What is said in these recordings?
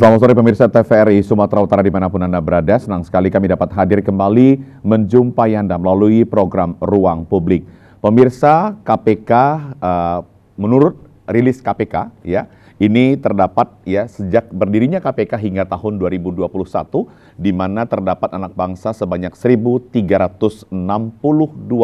Selamat sore pemirsa TVRI Sumatera Utara dimanapun Anda berada. Senang sekali kami dapat hadir kembali menjumpai Anda melalui program Ruang Publik. Pemirsa KPK, uh, eh, menurut rilis KPK, ya ini terdapat ya sejak berdirinya KPK hingga tahun 2021, di mana terdapat anak bangsa sebanyak 1.362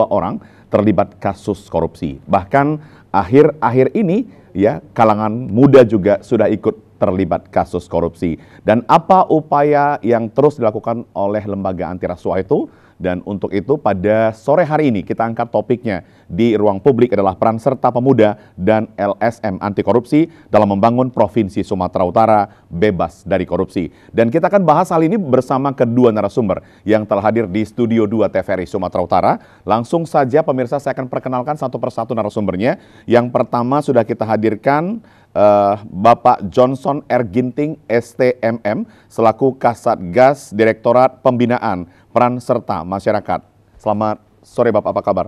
orang terlibat kasus korupsi. Bahkan akhir-akhir ini ya kalangan muda juga sudah ikut terlibat kasus korupsi. Dan apa upaya yang terus dilakukan oleh lembaga anti rasuah itu? Dan untuk itu pada sore hari ini kita angkat topiknya di ruang publik adalah peran serta pemuda dan LSM anti korupsi dalam membangun Provinsi Sumatera Utara bebas dari korupsi. Dan kita akan bahas hal ini bersama kedua narasumber yang telah hadir di Studio 2 TVRI Sumatera Utara. Langsung saja pemirsa saya akan perkenalkan satu persatu narasumbernya. Yang pertama sudah kita hadirkan uh, Bapak Johnson R. Ginting, STMM, selaku Kasatgas Direktorat Pembinaan peran serta masyarakat. Selamat sore Bapak, apa kabar?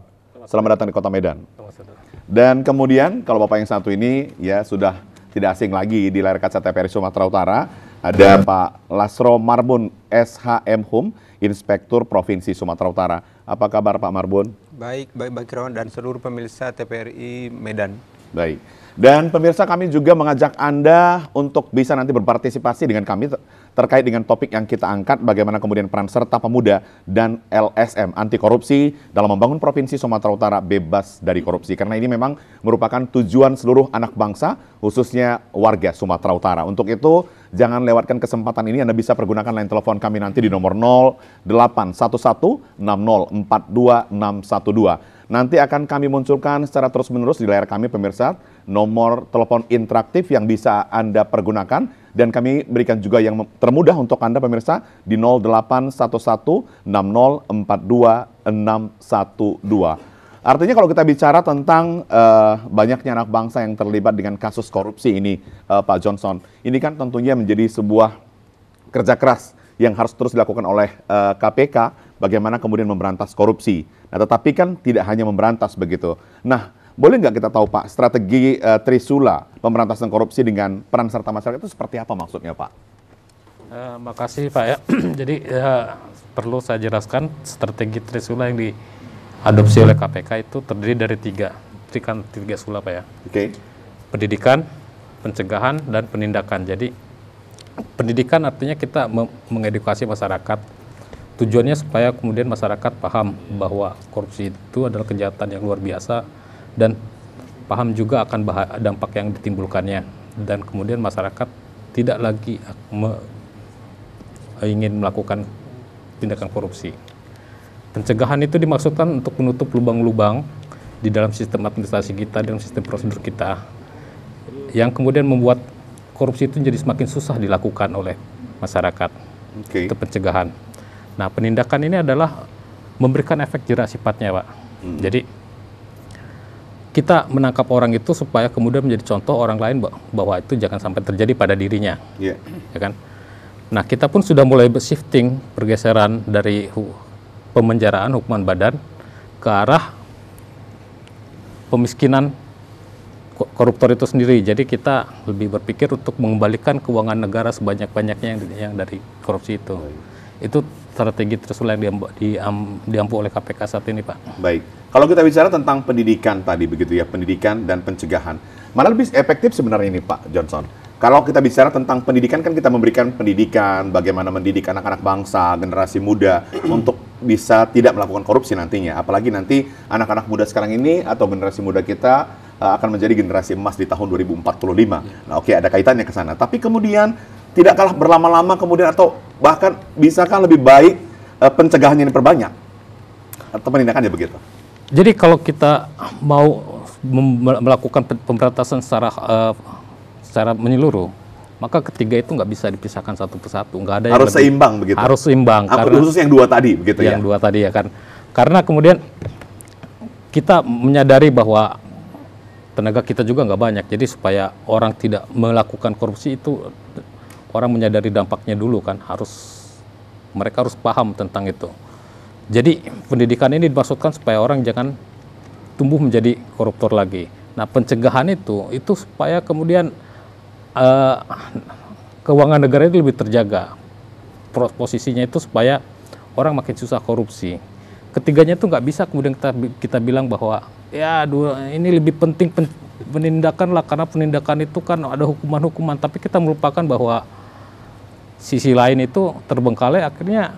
Selamat datang di Kota Medan. Dan kemudian kalau Bapak yang satu ini ya sudah tidak asing lagi di layar kaca TPRI Sumatera Utara, ada Pak Lasro Marbun SHM Hum, Inspektur Provinsi Sumatera Utara. Apa kabar Pak Marbun? Baik, baik Bang Kirawan dan seluruh pemirsa TPRI Medan. Baik. Dan pemirsa kami juga mengajak Anda untuk bisa nanti berpartisipasi dengan kami terkait dengan topik yang kita angkat bagaimana kemudian peran serta pemuda dan LSM anti korupsi dalam membangun provinsi Sumatera Utara bebas dari korupsi karena ini memang merupakan tujuan seluruh anak bangsa khususnya warga Sumatera Utara. Untuk itu jangan lewatkan kesempatan ini Anda bisa pergunakan line telepon kami nanti di nomor 0811 6042 Nanti akan kami munculkan secara terus-menerus di layar kami pemirsa nomor telepon interaktif yang bisa Anda pergunakan dan kami berikan juga yang termudah untuk Anda pemirsa di 081160426112. Artinya kalau kita bicara tentang uh, banyaknya anak bangsa yang terlibat dengan kasus korupsi ini uh, Pak Johnson, ini kan tentunya menjadi sebuah kerja keras yang harus terus dilakukan oleh uh, eh, KPK bagaimana kemudian memberantas korupsi. Nah, tetapi kan tidak hanya memberantas begitu. Nah, boleh nggak kita tahu Pak, strategi uh, Trisula pemberantasan korupsi dengan peran serta masyarakat itu seperti apa maksudnya Pak? Uh, eh, makasih Pak ya. Jadi uh, perlu saya jelaskan strategi Trisula yang diadopsi oleh KPK itu terdiri dari tiga, kan tiga sula Pak ya. Oke. Okay. Pendidikan, pencegahan, dan penindakan. Jadi pendidikan artinya kita mengedukasi masyarakat tujuannya supaya kemudian masyarakat paham bahwa korupsi itu adalah kejahatan yang luar biasa dan paham juga akan dampak yang ditimbulkannya dan kemudian masyarakat tidak lagi me ingin melakukan tindakan korupsi. Pencegahan itu dimaksudkan untuk menutup lubang-lubang di dalam sistem administrasi kita, dalam sistem prosedur kita, yang kemudian membuat korupsi itu jadi semakin susah dilakukan oleh masyarakat. Okay. Itu pencegahan. Nah, penindakan ini adalah memberikan efek jerak sifatnya, Pak. Hmm. Jadi kita menangkap orang itu supaya kemudian menjadi contoh orang lain bahwa itu jangan sampai terjadi pada dirinya. Yeah. Ya kan? Nah, kita pun sudah mulai shifting pergeseran dari hu pemenjaraan hukuman badan ke arah pemiskinan koruptor itu sendiri. Jadi kita lebih berpikir untuk mengembalikan keuangan negara sebanyak-banyaknya yang, yang dari korupsi itu. Itu strategi tersebut yang diampu, diampu oleh KPK saat ini, Pak. Baik. Kalau kita bicara tentang pendidikan tadi begitu ya, pendidikan dan pencegahan. Mana lebih efektif sebenarnya ini, Pak Johnson? Kalau kita bicara tentang pendidikan kan kita memberikan pendidikan bagaimana mendidik anak-anak bangsa, generasi muda untuk bisa tidak melakukan korupsi nantinya. Apalagi nanti anak-anak muda sekarang ini atau generasi muda kita eh, akan menjadi generasi emas di tahun 2045. Nah, oke okay, ada kaitannya ke sana. Tapi kemudian tidak kalah berlama-lama kemudian atau bahkan bisa kan lebih baik uh, pencegahannya ini diperbanyak atau penindakannya begitu? Jadi kalau kita mau melakukan pemberantasan secara uh, secara menyeluruh, maka ketiga itu nggak bisa dipisahkan satu persatu, nggak ada yang harus lebih, seimbang begitu. Harus seimbang. Aku karena, khusus yang dua tadi begitu yang ya. Yang dua tadi ya kan, karena kemudian kita menyadari bahwa tenaga kita juga nggak banyak, jadi supaya orang tidak melakukan korupsi itu orang menyadari dampaknya dulu kan harus mereka harus paham tentang itu. Jadi pendidikan ini dimaksudkan supaya orang jangan tumbuh menjadi koruptor lagi. Nah pencegahan itu itu supaya kemudian uh, keuangan negara itu lebih terjaga. Posisinya itu supaya orang makin susah korupsi. Ketiganya itu nggak bisa kemudian kita kita bilang bahwa ya dua, ini lebih penting pen, penindakan lah karena penindakan itu kan ada hukuman-hukuman. Tapi kita melupakan bahwa sisi lain itu terbengkalai akhirnya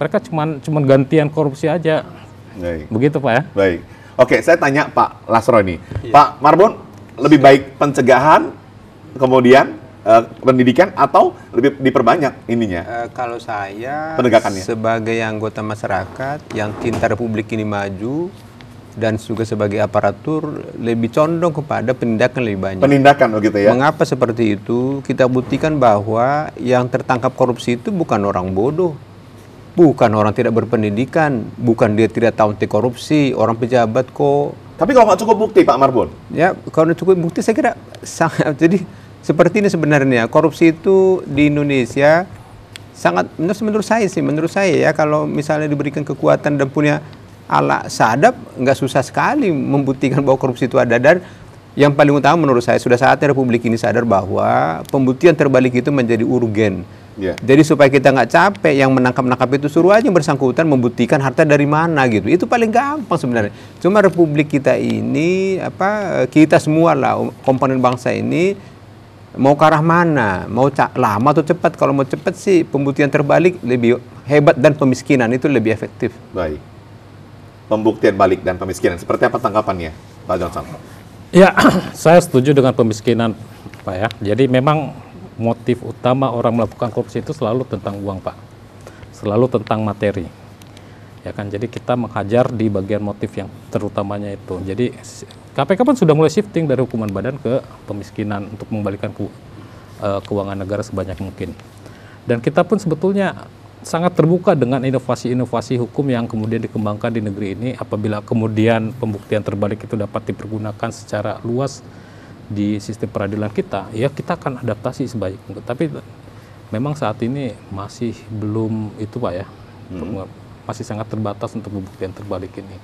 mereka cuma cuman gantian korupsi aja. Baik. Begitu Pak ya. Baik. Oke, saya tanya Pak Lasroni. Iya. Pak Marbon lebih baik pencegahan kemudian uh, pendidikan atau lebih diperbanyak ininya? Uh, kalau saya penegakannya sebagai anggota masyarakat yang cinta republik ini maju, dan juga sebagai aparatur lebih condong kepada penindakan lebih banyak. Penindakan begitu oh ya. Mengapa seperti itu? Kita buktikan bahwa yang tertangkap korupsi itu bukan orang bodoh, bukan orang tidak berpendidikan, bukan dia tidak tahu anti korupsi, orang pejabat kok. Tapi kalau nggak cukup bukti Pak Marbun? Ya, kalau cukup bukti saya kira sangat jadi seperti ini sebenarnya korupsi itu di Indonesia sangat menurut saya sih menurut saya ya kalau misalnya diberikan kekuatan dan punya ala sadap nggak susah sekali membuktikan bahwa korupsi itu ada dan yang paling utama menurut saya sudah saatnya Republik ini sadar bahwa pembuktian terbalik itu menjadi urgen. Yeah. Jadi supaya kita nggak capek yang menangkap nangkap itu suruh aja bersangkutan membuktikan harta dari mana gitu. Itu paling gampang sebenarnya. Cuma Republik kita ini apa kita semua lah komponen bangsa ini mau ke arah mana, mau lama atau cepat. Kalau mau cepat sih pembuktian terbalik lebih hebat dan pemiskinan itu lebih efektif. Baik pembuktian balik dan pemiskinan. Seperti apa tanggapannya, Pak Johnson? Ya, saya setuju dengan pemiskinan, Pak ya. Jadi memang motif utama orang melakukan korupsi itu selalu tentang uang, Pak. Selalu tentang materi. Ya kan, jadi kita menghajar di bagian motif yang terutamanya itu. Jadi KPK pun sudah mulai shifting dari hukuman badan ke pemiskinan untuk mengembalikan ke, uh, keuangan negara sebanyak mungkin. Dan kita pun sebetulnya sangat terbuka dengan inovasi-inovasi hukum yang kemudian dikembangkan di negeri ini apabila kemudian pembuktian terbalik itu dapat dipergunakan secara luas di sistem peradilan kita ya kita akan adaptasi sebaik mungkin tapi memang saat ini masih belum itu pak ya hmm. masih sangat terbatas untuk pembuktian terbalik ini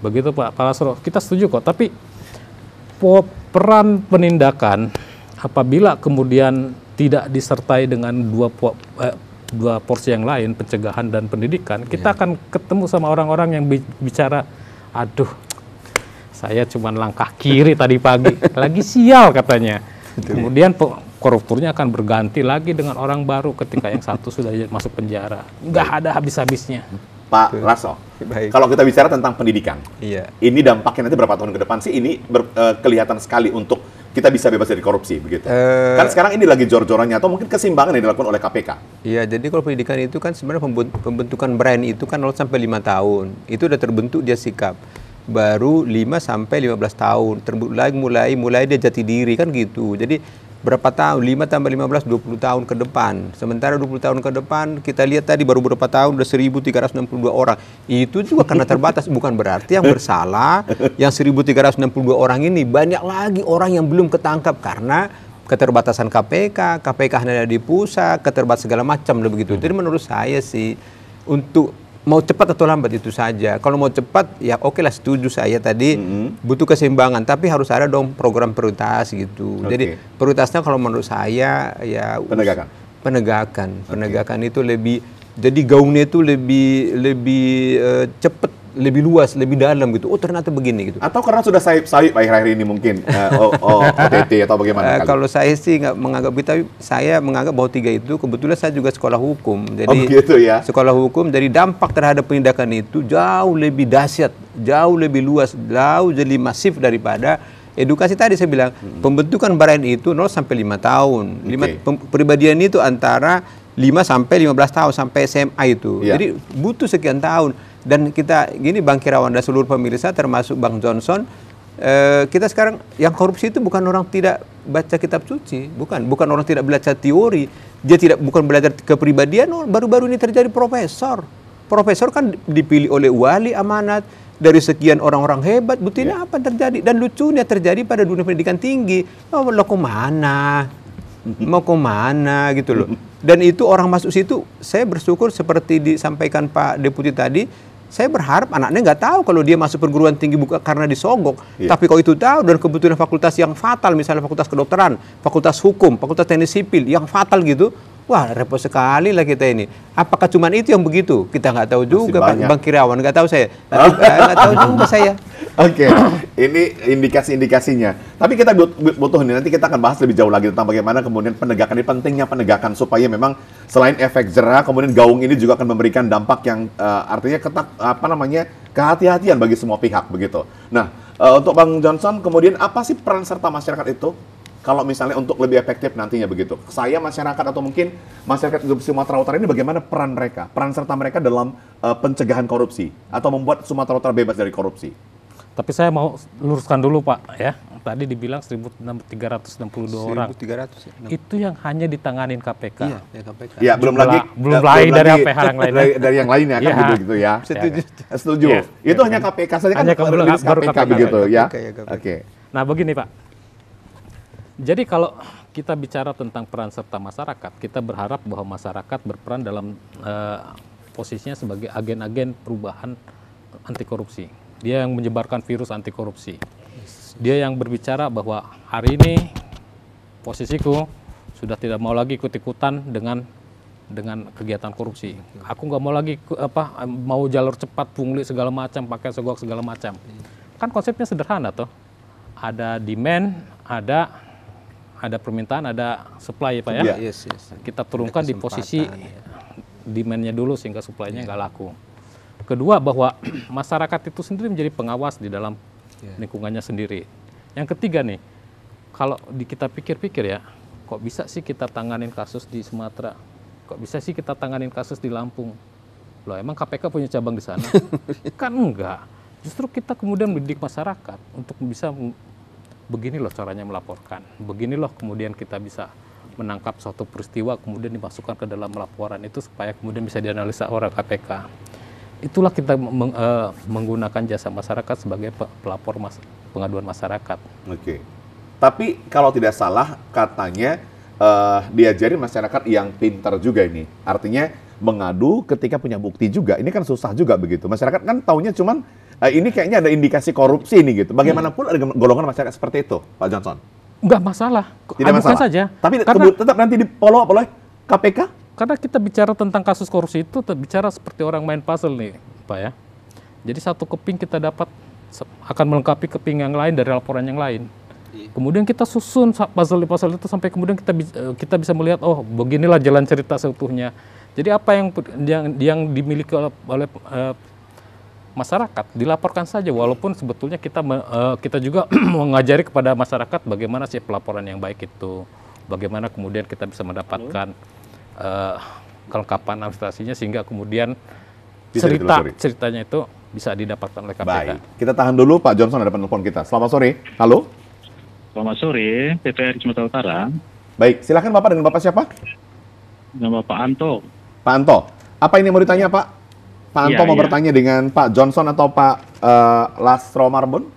begitu pak Pak kita setuju kok tapi peran penindakan apabila kemudian tidak disertai dengan dua eh, dua porsi yang lain pencegahan dan pendidikan kita iya. akan ketemu sama orang-orang yang bicara aduh saya cuma langkah kiri tadi pagi lagi sial katanya kemudian korupturnya akan berganti lagi dengan orang baru ketika yang satu sudah masuk penjara nggak ada habis-habisnya Pak Betul. Baik. Kalau kita bicara tentang pendidikan, iya. ini dampaknya nanti berapa tahun ke depan sih ini ber, uh, kelihatan sekali untuk kita bisa bebas dari korupsi begitu. Uh, kan sekarang ini lagi jor-jorannya atau mungkin kesimbangan yang dilakukan oleh KPK. Iya, jadi kalau pendidikan itu kan sebenarnya pembentukan brand itu kan 0 sampai lima tahun. Itu udah terbentuk dia sikap. Baru 5 sampai 15 tahun terbentuk lagi mulai mulai dia jati diri kan gitu. Jadi berapa tahun 5 tambah 15 20 tahun ke depan sementara 20 tahun ke depan kita lihat tadi baru berapa tahun udah 1362 orang itu juga karena terbatas bukan berarti yang bersalah yang 1362 orang ini banyak lagi orang yang belum ketangkap karena keterbatasan KPK KPK hanya ada di pusat keterbatasan segala macam begitu jadi menurut saya sih untuk mau cepat atau lambat itu saja. Kalau mau cepat ya oke okay lah setuju saya tadi mm -hmm. butuh keseimbangan, tapi harus ada dong program prioritas gitu. Okay. Jadi prioritasnya kalau menurut saya ya penegakan, penegakan, penegakan okay. itu lebih jadi gaungnya itu lebih lebih uh, cepat lebih luas, lebih dalam gitu. Oh ternyata begini gitu. Atau karena sudah sayap-sayap akhir-akhir ini mungkin uh, oh, oh, OTT atau bagaimana? Uh, kalau saya sih nggak menganggap kita. Gitu, saya menganggap bahwa tiga itu kebetulan saya juga sekolah hukum. Oh, jadi oh, begitu ya. Sekolah hukum, jadi dampak terhadap penindakan itu jauh lebih dahsyat, jauh lebih luas, jauh jadi masif daripada edukasi tadi saya bilang hmm. pembentukan barang itu 0 sampai 5 tahun. Okay. Lima, pribadian itu antara 5 sampai 15 tahun sampai SMA itu. Ya. Jadi butuh sekian tahun dan kita gini Bang Kirawan dan seluruh pemirsa termasuk Bang Johnson eh, kita sekarang yang korupsi itu bukan orang tidak baca kitab suci, bukan bukan orang tidak belajar teori, dia tidak bukan belajar kepribadian oh, baru-baru ini terjadi profesor. Profesor kan dipilih oleh wali amanat dari sekian orang-orang hebat, buktinya ya. apa terjadi? Dan lucunya terjadi pada dunia pendidikan tinggi. Oh, lo mana Mau ke mana gitu loh. Dan itu orang masuk situ, saya bersyukur seperti disampaikan Pak Deputi tadi, saya berharap anaknya nggak tahu kalau dia masuk perguruan tinggi bukan karena disogok. Yeah. Tapi kalau itu tahu dan kebetulan fakultas yang fatal, misalnya fakultas kedokteran, fakultas hukum, fakultas teknis sipil yang fatal gitu, wah repot sekali lah kita ini. Apakah cuma itu yang begitu? Kita nggak tahu juga, Bang, Bang Kirawan nggak tahu saya, eh, nggak tahu juga saya. Oke, okay. ini indikasi-indikasinya. Tapi kita butuh nih, nanti kita akan bahas lebih jauh lagi tentang bagaimana kemudian penegakan ini pentingnya penegakan supaya memang selain efek jerah, kemudian gaung ini juga akan memberikan dampak yang uh, artinya ketak apa namanya kehati-hatian bagi semua pihak begitu. Nah, uh, untuk Bang Johnson, kemudian apa sih peran serta masyarakat itu? Kalau misalnya untuk lebih efektif nantinya begitu, saya masyarakat atau mungkin masyarakat di Sumatera Utara ini bagaimana peran mereka, peran serta mereka dalam uh, pencegahan korupsi atau membuat Sumatera Utara bebas dari korupsi? Tapi saya mau luruskan dulu Pak ya. Tadi dibilang 1.362 orang. 1.300 ya. Itu yang hanya ditanganin KPK. Iya, ya KPK. Ya, belum lagi belum lagi ya, dari APH yang lain. Dari, dari yang lain kan iya. gitu ya. ya kan gitu, gitu ya. Setuju. Setuju. Ya, iya, itu ya, hanya KPK iya. saja kan hanya baru KPK, KPK, begitu ya. ya Oke. Nah, begini Pak. Jadi kalau kita bicara tentang peran serta masyarakat, kita berharap bahwa masyarakat berperan dalam uh, posisinya sebagai agen-agen perubahan anti korupsi dia yang menyebarkan virus anti korupsi. Dia yang berbicara bahwa hari ini posisiku sudah tidak mau lagi ikut-ikutan dengan dengan kegiatan korupsi. Aku nggak mau lagi apa mau jalur cepat pungli segala macam, pakai sogok segala macam. Kan konsepnya sederhana tuh. Ada demand, ada ada permintaan, ada supply ya Pak ya. ya yes, yes. Kita turunkan di posisi demand iya. demandnya dulu sehingga supply-nya nggak yeah. laku. Kedua bahwa masyarakat itu sendiri menjadi pengawas di dalam yeah. lingkungannya sendiri. Yang ketiga nih, kalau di kita pikir-pikir ya, kok bisa sih kita tanganin kasus di Sumatera? Kok bisa sih kita tanganin kasus di Lampung? Loh, emang KPK punya cabang di sana? kan enggak. Justru kita kemudian mendidik masyarakat untuk bisa begini loh caranya melaporkan. Begini loh kemudian kita bisa menangkap suatu peristiwa kemudian dimasukkan ke dalam laporan itu supaya kemudian bisa dianalisa orang KPK itulah kita meng, uh, menggunakan jasa masyarakat sebagai pelapor mas, pengaduan masyarakat. Oke. Okay. Tapi kalau tidak salah katanya uh, eh, diajari masyarakat yang pintar juga ini. Artinya mengadu ketika punya bukti juga. Ini kan susah juga begitu. Masyarakat kan taunya cuman uh, ini kayaknya ada indikasi korupsi ini gitu. Bagaimanapun hmm. ada golongan masyarakat seperti itu, Pak Johnson. Enggak masalah. Tidak Adukan masalah. saja. Tapi Karena... tetap nanti di follow up oleh KPK karena kita bicara tentang kasus korupsi itu bicara seperti orang main puzzle nih, Pak ya. Jadi satu keping kita dapat akan melengkapi keping yang lain dari laporan yang lain. Iya. Kemudian kita susun puzzle puzzle itu sampai kemudian kita eh, kita bisa melihat oh beginilah jalan cerita seutuhnya. Jadi apa yang yang, yang dimiliki oleh, oleh eh, masyarakat dilaporkan saja walaupun sebetulnya kita eh, kita juga mengajari kepada masyarakat bagaimana sih pelaporan yang baik itu bagaimana kemudian kita bisa mendapatkan uh, kelengkapan administrasinya sehingga kemudian cerita ceritanya itu bisa didapatkan oleh KPK. Baik, kita tahan dulu Pak Johnson ada penelpon kita. Selamat sore. Halo. Selamat sore, PPR Sumatera Utara. Baik, silakan Bapak dengan Bapak siapa? Dengan Bapak Anto. Pak Anto, apa ini mau ditanya Pak? Pak Anto ya, mau ya. bertanya dengan Pak Johnson atau Pak uh, Lastro Marbon?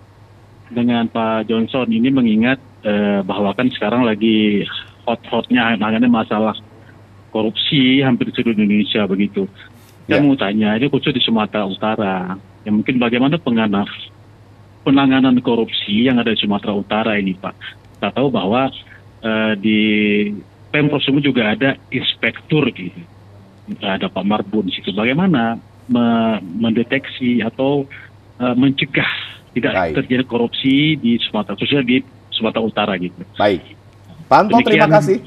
Dengan Pak Johnson ini mengingat uh, bahwa kan sekarang lagi hot-hotnya makanya masalah korupsi hampir seluruh Indonesia begitu. Saya yeah. mau tanya, ini khusus di Sumatera Utara, ya mungkin bagaimana penganaf penanganan korupsi yang ada di Sumatera Utara ini Pak. Kita tahu bahwa uh, di Pemprov Sumut juga ada inspektur gitu. Ada Pak Marbun di situ. Bagaimana me mendeteksi atau uh, mencegah tidak Baik. terjadi korupsi di Sumatera, khususnya di Sumatera Utara gitu. Baik. Pak Anto, terima kasih.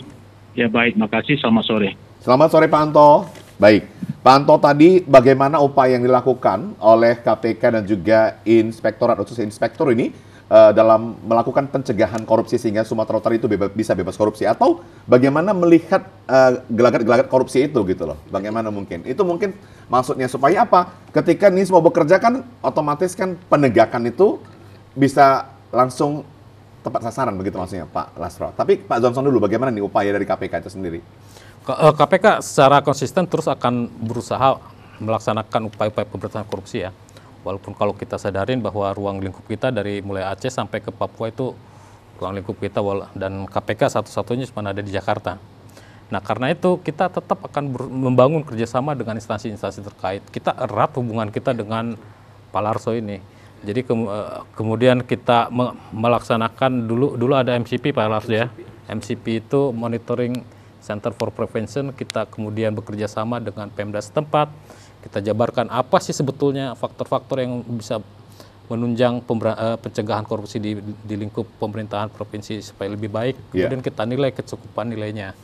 Ya baik, makasih. Selamat sore. Selamat sore Pak Anto. Baik. Pak Anto tadi bagaimana upaya yang dilakukan oleh KPK dan juga Inspektorat khusus Inspektor ini eh, dalam melakukan pencegahan korupsi sehingga Sumatera Utara itu bebas, bisa bebas korupsi atau bagaimana melihat eh, gelagat-gelagat uh, korupsi itu gitu loh. Bagaimana mungkin? Itu mungkin maksudnya supaya apa? Ketika ini semua bekerja kan otomatis kan penegakan itu bisa langsung tepat sasaran begitu maksudnya Pak Lasro. Tapi Pak Johnson dulu, bagaimana nih upaya dari KPK itu sendiri? KPK eh, secara konsisten terus akan berusaha melaksanakan upaya-upaya pemberantasan korupsi ya. Walaupun kalau kita sadarin bahwa ruang lingkup kita dari mulai Aceh sampai ke Papua itu ruang lingkup kita dan KPK satu-satunya cuma ada di Jakarta. Nah, karena itu kita tetap akan membangun kerjasama dengan instansi-instansi terkait. Kita erat hubungan kita dengan Pak Larso ini. Jadi ke, eh, kemudian kita melaksanakan dulu dulu ada MCP Pak Lars ya. MCP itu Monitoring Center for Prevention kita kemudian bekerja sama dengan Pemda setempat. Kita jabarkan apa sih sebetulnya faktor-faktor yang bisa menunjang eh, pencegahan korupsi di, di lingkup pemerintahan provinsi supaya lebih baik. Ya. Kemudian yeah. kita nilai kecukupan nilainya.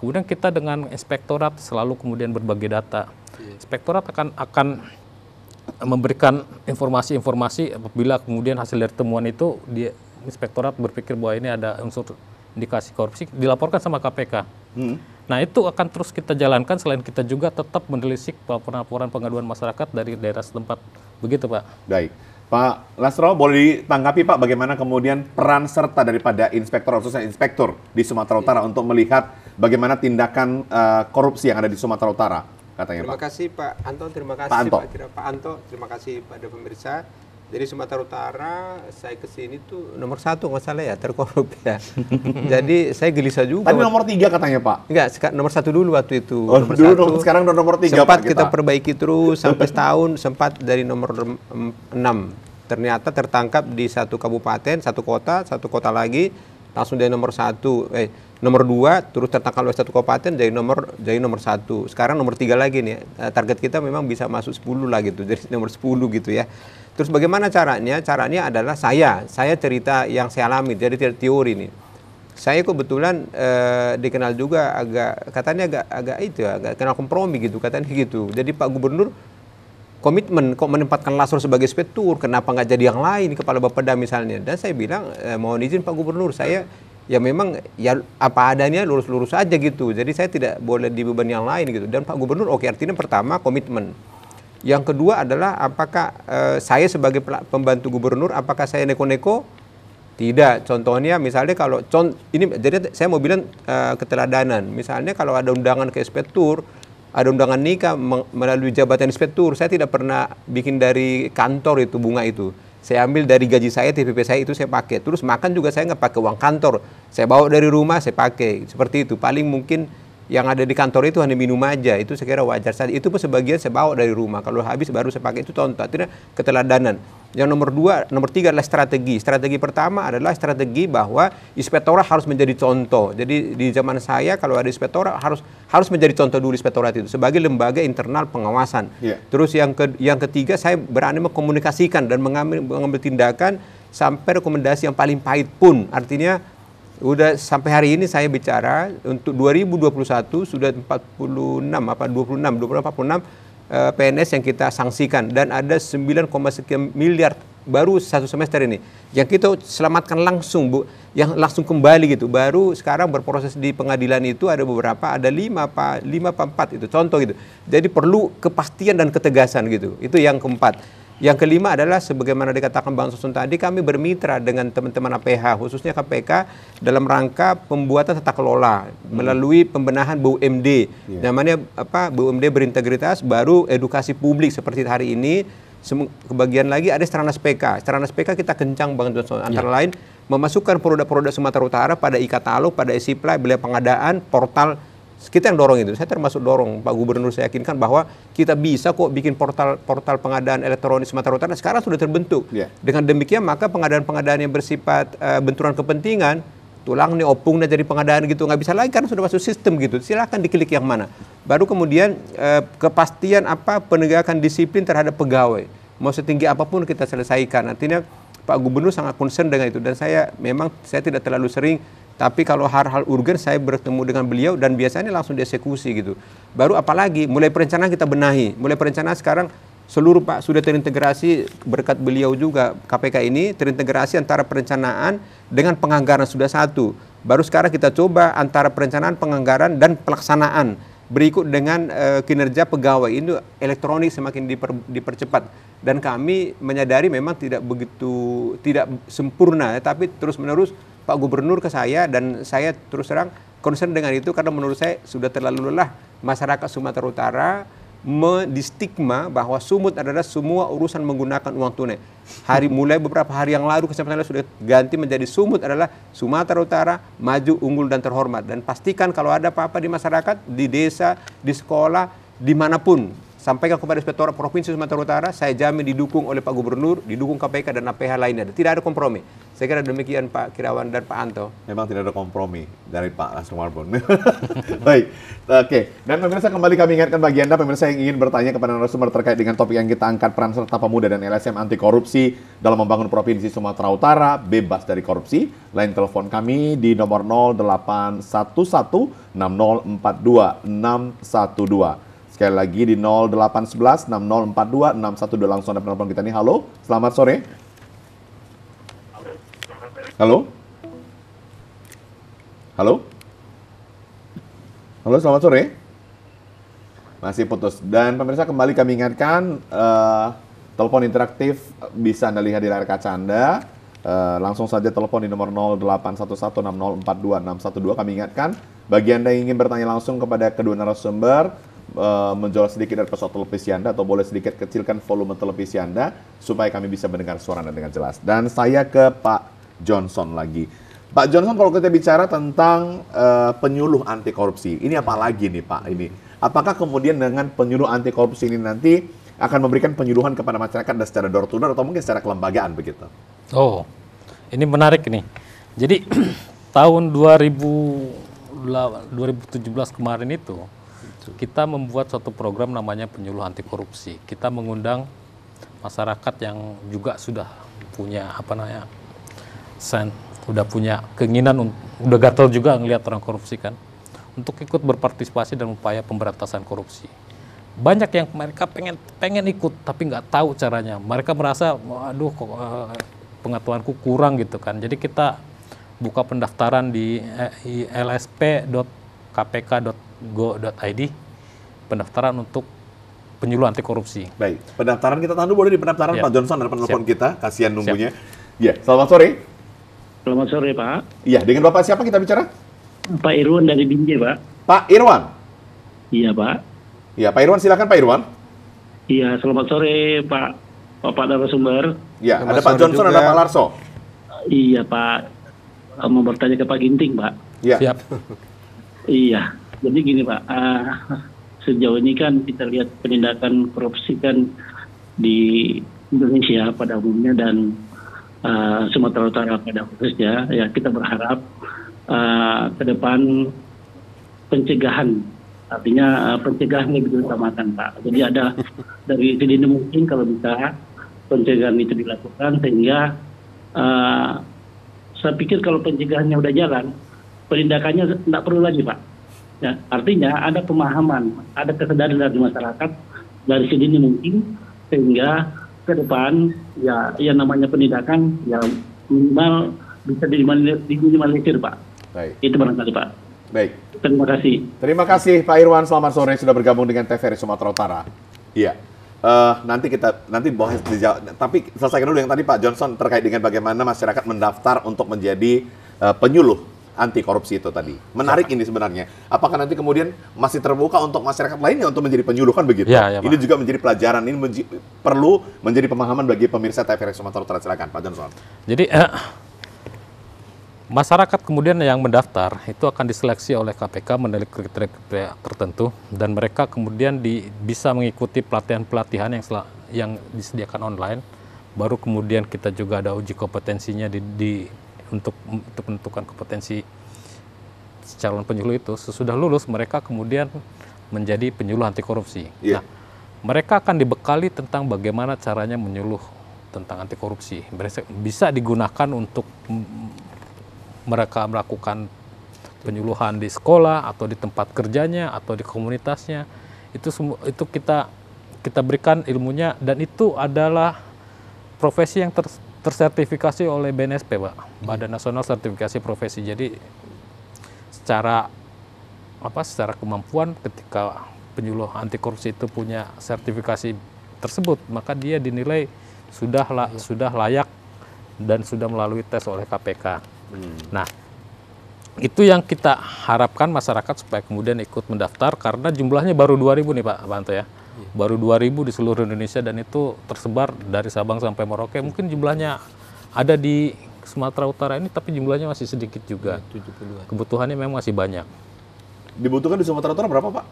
Kemudian kita dengan inspektorat selalu kemudian berbagi data. Iya. Inspektorat akan akan memberikan informasi-informasi apabila kemudian hasil dari temuan itu di inspektorat berpikir bahwa ini ada unsur indikasi korupsi dilaporkan sama KPK. Hmm. Nah itu akan terus kita jalankan selain kita juga tetap menelisik laporan-laporan pengaduan masyarakat dari daerah setempat. Begitu Pak. Baik. Pak Lasro, boleh ditanggapi Pak bagaimana kemudian peran serta daripada inspektor khususnya inspektur di Sumatera Utara untuk melihat bagaimana tindakan uh, korupsi yang ada di Sumatera Utara katanya terima Pak. kasih Pak Anto terima kasih Pak Anto. Pak, Anto terima kasih pada pemirsa jadi Sumatera Utara saya ke sini tuh nomor satu nggak salah ya terkorup ya. Jadi saya gelisah juga. Tapi nomor tiga katanya Pak. Enggak, nomor satu dulu waktu itu. Oh, nomor dulu satu. Nomor, sekarang nomor tiga Sempat Pak, kita. kita perbaiki terus sampai setahun, sempat dari nomor enam. Ternyata tertangkap di satu kabupaten, satu kota, satu kota lagi langsung dari nomor satu. Eh, nomor dua terus tertangkap oleh satu kabupaten jadi nomor jadi nomor satu sekarang nomor tiga lagi nih eh, target kita memang bisa masuk sepuluh lah gitu jadi nomor sepuluh gitu ya terus bagaimana caranya caranya adalah saya saya cerita yang saya alami jadi teori nih saya kebetulan eh, dikenal juga agak katanya agak agak itu agak kenal kompromi gitu katanya gitu jadi Pak Gubernur komitmen kok menempatkan Lasor sebagai spektur kenapa nggak jadi yang lain kepala bapeda misalnya dan saya bilang eh, mohon izin Pak Gubernur saya ya memang ya apa adanya lurus-lurus aja gitu. Jadi saya tidak boleh dibebani yang lain gitu. Dan Pak Gubernur oke artinya pertama komitmen. Yang kedua adalah apakah eh, saya sebagai pembantu gubernur apakah saya neko-neko? Tidak. Contohnya misalnya kalau con ini jadi saya mau bilang eh, keteladanan. Misalnya kalau ada undangan ke inspektur, ada undangan nikah melalui jabatan inspektur, saya tidak pernah bikin dari kantor itu bunga itu saya ambil dari gaji saya, TPP saya itu saya pakai. Terus makan juga saya nggak pakai uang kantor, saya bawa dari rumah saya pakai. Seperti itu, paling mungkin yang ada di kantor itu hanya minum aja itu saya kira wajar saja itu pun sebagian saya bawa dari rumah kalau habis baru saya pakai itu contoh artinya keteladanan yang nomor dua nomor tiga adalah strategi strategi pertama adalah strategi bahwa inspektorat harus menjadi contoh jadi di zaman saya kalau ada inspektorat harus harus menjadi contoh dulu inspektorat itu sebagai lembaga internal pengawasan yeah. terus yang ke, yang ketiga saya berani mengkomunikasikan dan mengambil mengambil tindakan sampai rekomendasi yang paling pahit pun artinya udah sampai hari ini saya bicara untuk 2021 sudah 46 apa 26 26 46 eh, PNS yang kita sanksikan dan ada 9, sekian miliar baru satu semester ini yang kita selamatkan langsung Bu yang langsung kembali gitu baru sekarang berproses di pengadilan itu ada beberapa ada lima apa lima apa empat itu contoh gitu jadi perlu kepastian dan ketegasan gitu itu yang keempat yang kelima adalah sebagaimana dikatakan Bang Susun tadi, kami bermitra dengan teman-teman APH khususnya KPK dalam rangka pembuatan tata kelola hmm. melalui pembenahan BUMD. Yeah. Namanya apa? BUMD berintegritas baru edukasi publik seperti hari ini. Kebagian lagi ada Stranas PK. Stranas PK kita kencang Bang Johnson antara ya. lain memasukkan produk-produk Sumatera Utara pada e-katalog, pada e-supply, beli pengadaan, portal kita yang dorong itu. Saya termasuk dorong Pak Gubernur saya yakinkan bahwa kita bisa kok bikin portal portal pengadaan elektronik Sumatera Utara sekarang sudah terbentuk. Yeah. Dengan demikian maka pengadaan-pengadaan yang bersifat uh, benturan kepentingan tulang nih opungnya jadi pengadaan gitu nggak bisa lagi karena sudah masuk sistem gitu. Silahkan diklik yang mana. Baru kemudian uh, kepastian apa penegakan disiplin terhadap pegawai. Mau setinggi apapun kita selesaikan. Artinya Pak Gubernur sangat concern dengan itu dan saya memang saya tidak terlalu sering tapi kalau hal-hal urgen saya bertemu dengan beliau dan biasanya langsung dieksekusi gitu. Baru apalagi mulai perencanaan kita benahi. Mulai perencanaan sekarang seluruh Pak sudah terintegrasi berkat beliau juga KPK ini terintegrasi antara perencanaan dengan penganggaran sudah satu. Baru sekarang kita coba antara perencanaan, penganggaran dan pelaksanaan berikut dengan e, kinerja pegawai ini elektronik semakin diper, dipercepat dan kami menyadari memang tidak begitu tidak sempurna tapi terus menerus Pak Gubernur ke saya dan saya terus terang concern dengan itu karena menurut saya sudah terlalu lelah masyarakat Sumatera Utara mendistigma bahwa sumut adalah semua urusan menggunakan uang tunai. Hari mulai beberapa hari yang lalu kesempatan sudah ganti menjadi sumut adalah Sumatera Utara maju, unggul dan terhormat dan pastikan kalau ada apa-apa di masyarakat, di desa, di sekolah, dimanapun sampaikan kepada Inspektorat Provinsi Sumatera Utara, saya jamin didukung oleh Pak Gubernur, didukung KPK dan APH lainnya. Tidak ada kompromi. Saya kira demikian Pak Kirawan dan Pak Anto. Memang tidak ada kompromi dari Pak Asrul Baik, oke. Okay. Dan pemirsa kembali kami ingatkan bagi Anda, pemirsa yang ingin bertanya kepada narasumber terkait dengan topik yang kita angkat, peran serta pemuda dan LSM anti korupsi dalam membangun Provinsi Sumatera Utara, bebas dari korupsi. Lain telepon kami di nomor 0811 6042 612. Sekali lagi di 0811 6042 612 langsung ada penelpon kita nih. Halo, selamat sore. Halo? Halo? Halo, selamat sore. Masih putus. Dan pemirsa kembali kami ingatkan, uh, telepon interaktif bisa Anda lihat di layar kaca Anda. Uh, langsung saja telepon di nomor 612 Kami ingatkan, bagi Anda yang ingin bertanya langsung kepada kedua narasumber, uh, sedikit dari pesawat televisi Anda atau boleh sedikit kecilkan volume televisi Anda supaya kami bisa mendengar suara Anda dengan jelas. Dan saya ke Pak Johnson lagi. Pak Johnson kalau kita bicara tentang uh, penyuluh anti korupsi, ini apa lagi nih Pak ini? Apakah kemudian dengan penyuluh anti korupsi ini nanti akan memberikan penyuluhan kepada masyarakat dan secara door to door atau mungkin secara kelembagaan begitu? Oh, ini menarik nih. Jadi tahun 2000 2017 kemarin itu kita membuat suatu program namanya penyuluh anti korupsi. Kita mengundang masyarakat yang juga sudah punya apa namanya sen, udah punya keinginan, udah gatel juga ngelihat orang korupsi kan, untuk ikut berpartisipasi dan upaya pemberantasan korupsi. Banyak yang mereka pengen pengen ikut tapi nggak tahu caranya. Mereka merasa, aduh kok, eh, pengetahuanku kurang gitu kan. Jadi kita buka pendaftaran di eh, lsp.kpk.go go.id pendaftaran untuk penyuluh anti korupsi. Baik, pendaftaran kita tahan dulu boleh di pendaftaran ya. Pak Johnson ada penelpon kita, kasihan nunggunya. Siap. Ya, selamat sore. Selamat sore Pak. Iya, dengan Bapak siapa kita bicara? Pak Irwan dari Binjai Pak. Pak Irwan. Iya Pak. Iya Pak Irwan silakan Pak Irwan. Iya selamat sore Pak Bapak narasumber. Iya ada Pak Johnson juga. ada Pak Larso. Iya Pak mau bertanya ke Pak Ginting Pak. Iya. Siap. iya jadi gini pak eh, sejauh ini kan kita lihat penindakan korupsi kan di Indonesia pada umumnya dan uh, Sumatera Utara pada khususnya ya kita berharap uh, ke depan pencegahan artinya uh, pencegahan lebih diutamakan pak jadi ada dari sini mungkin kalau bisa pencegahan itu dilakukan sehingga uh, saya pikir kalau pencegahannya sudah jalan penindakannya tidak perlu lagi pak Ya, artinya ada pemahaman, ada kesadaran dari masyarakat dari sini mungkin sehingga ke depan ya yang namanya penindakan yang minimal bisa diminimalisir Pak. Baik. Itu barangkali Pak. Baik. Terima kasih. Terima kasih Pak Irwan. Selamat sore sudah bergabung dengan TVRI Sumatera Utara. Iya. Uh, nanti kita nanti bahas dijawab. Tapi selesaikan dulu yang tadi Pak Johnson terkait dengan bagaimana masyarakat mendaftar untuk menjadi uh, penyuluh anti korupsi itu tadi. Menarik ini sebenarnya. Apakah nanti kemudian masih terbuka untuk masyarakat lainnya untuk menjadi penyuluh kan begitu? Ya, ya, ini juga menjadi pelajaran, ini menj perlu menjadi pemahaman bagi pemirsa TVRI Sumatera Utara. Silakan Pak Johnson. Jadi eh, masyarakat kemudian yang mendaftar itu akan diseleksi oleh KPK menelik kriteria tertentu dan mereka kemudian di, bisa mengikuti pelatihan-pelatihan yang yang disediakan online. Baru kemudian kita juga ada uji kompetensinya di, di untuk untuk menentukan kompetensi calon penyuluh itu sesudah lulus mereka kemudian menjadi penyuluh anti korupsi. Yeah. Nah, mereka akan dibekali tentang bagaimana caranya menyuluh tentang anti korupsi. Bisa digunakan untuk mereka melakukan penyuluhan di sekolah atau di tempat kerjanya atau di komunitasnya. Itu itu kita kita berikan ilmunya dan itu adalah profesi yang ter, tersertifikasi oleh BNSP, Pak. Badan Nasional Sertifikasi Profesi. Jadi secara apa? Secara kemampuan ketika penyuluh anti korupsi itu punya sertifikasi tersebut, maka dia dinilai sudah la, ya. sudah layak dan sudah melalui tes oleh KPK. Hmm. Nah, itu yang kita harapkan masyarakat supaya kemudian ikut mendaftar karena jumlahnya baru 2000 nih Pak Banto ya baru 2000 di seluruh Indonesia dan itu tersebar dari Sabang sampai Merauke. Mungkin jumlahnya ada di Sumatera Utara ini tapi jumlahnya masih sedikit juga. 70 iya, Kebutuhannya memang masih banyak. Dibutuhkan di Sumatera Utara berapa, Pak?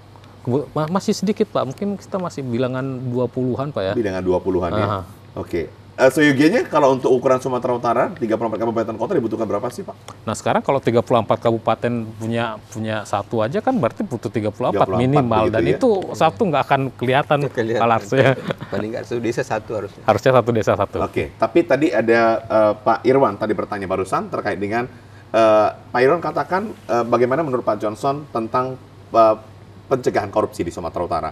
masih sedikit, Pak. Mungkin kita masih bilangan 20-an, Pak ya. Bilangan 20-an ya. Oke. Uh, eh, Soyogenya kalau untuk ukuran Sumatera Utara 34 kabupaten kota dibutuhkan berapa sih Pak? Nah sekarang kalau 34 kabupaten punya punya satu aja kan berarti butuh 34, 34 minimal dan ya? itu hmm. satu nggak akan kelihatan, kelihatan. ya. Paling nggak satu desa satu harusnya. Harusnya satu desa satu. Oke, tapi tadi ada uh, Pak Irwan tadi bertanya barusan terkait dengan uh, Pak Irwan katakan uh, bagaimana menurut Pak Johnson tentang uh, pencegahan korupsi di Sumatera Utara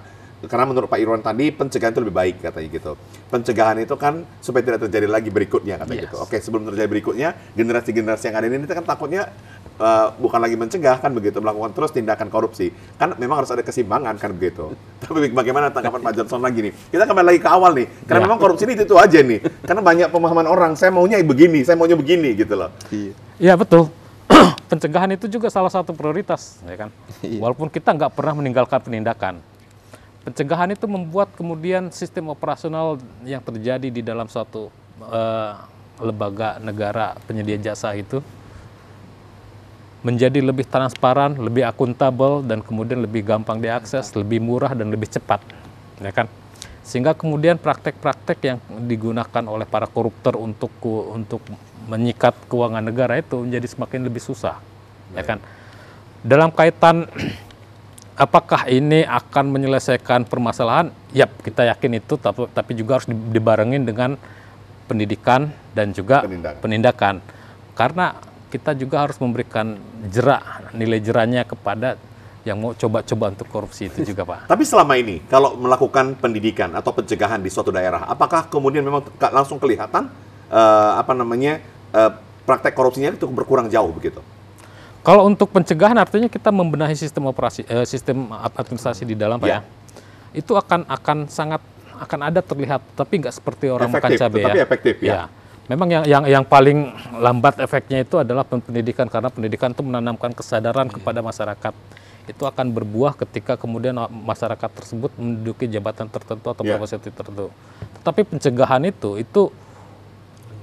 karena menurut Pak Irwan tadi pencegahan itu lebih baik katanya gitu. Pencegahan itu kan supaya tidak terjadi lagi berikutnya katanya yes. gitu. Oke, sebelum terjadi berikutnya, generasi-generasi yang ada ini kan takutnya uh, bukan lagi mencegah kan begitu melakukan terus tindakan korupsi. Kan memang harus ada kesimbangan kan begitu. Tapi bagaimana tanggapan Pak Johnson lagi nih? Kita kembali lagi ke awal nih. Karena ya. memang korupsi ini itu, itu aja nih. Karena banyak pemahaman orang, saya maunya begini, saya maunya begini gitu loh. Iya, iya betul pencegahan itu juga salah satu prioritas, ya kan? Iya. Walaupun kita nggak pernah meninggalkan penindakan, pencegahan itu membuat kemudian sistem operasional yang terjadi di dalam suatu uh, lembaga negara penyedia jasa itu menjadi lebih transparan, lebih akuntabel dan kemudian lebih gampang diakses, lebih murah dan lebih cepat, ya kan? Sehingga kemudian praktek-praktek yang digunakan oleh para koruptor untuk untuk menyikat keuangan negara itu menjadi semakin lebih susah, ya kan? Dalam kaitan apakah ini akan menyelesaikan permasalahan? Yap, kita yakin itu, tapi, tapi juga harus dibarengin dengan pendidikan dan juga penindakan. penindakan. Karena kita juga harus memberikan jerak, nilai jeranya kepada yang mau coba-coba untuk korupsi itu juga, Pak. Tapi selama ini, kalau melakukan pendidikan atau pencegahan di suatu daerah, apakah kemudian memang langsung kelihatan, uh, apa namanya, uh, praktek korupsinya itu berkurang jauh begitu? Kalau untuk pencegahan artinya kita membenahi sistem operasi eh, sistem administrasi di dalam Pak ya. Iya. Itu akan akan sangat akan ada terlihat tapi nggak seperti orang efektif, makan cabai ya. efektif ya. ya. Memang yang yang yang paling lambat efeknya itu adalah pendidikan karena pendidikan itu menanamkan kesadaran hmm. kepada masyarakat itu akan berbuah ketika kemudian masyarakat tersebut menduduki jabatan tertentu atau yeah. posisi tertentu. Tetapi pencegahan itu itu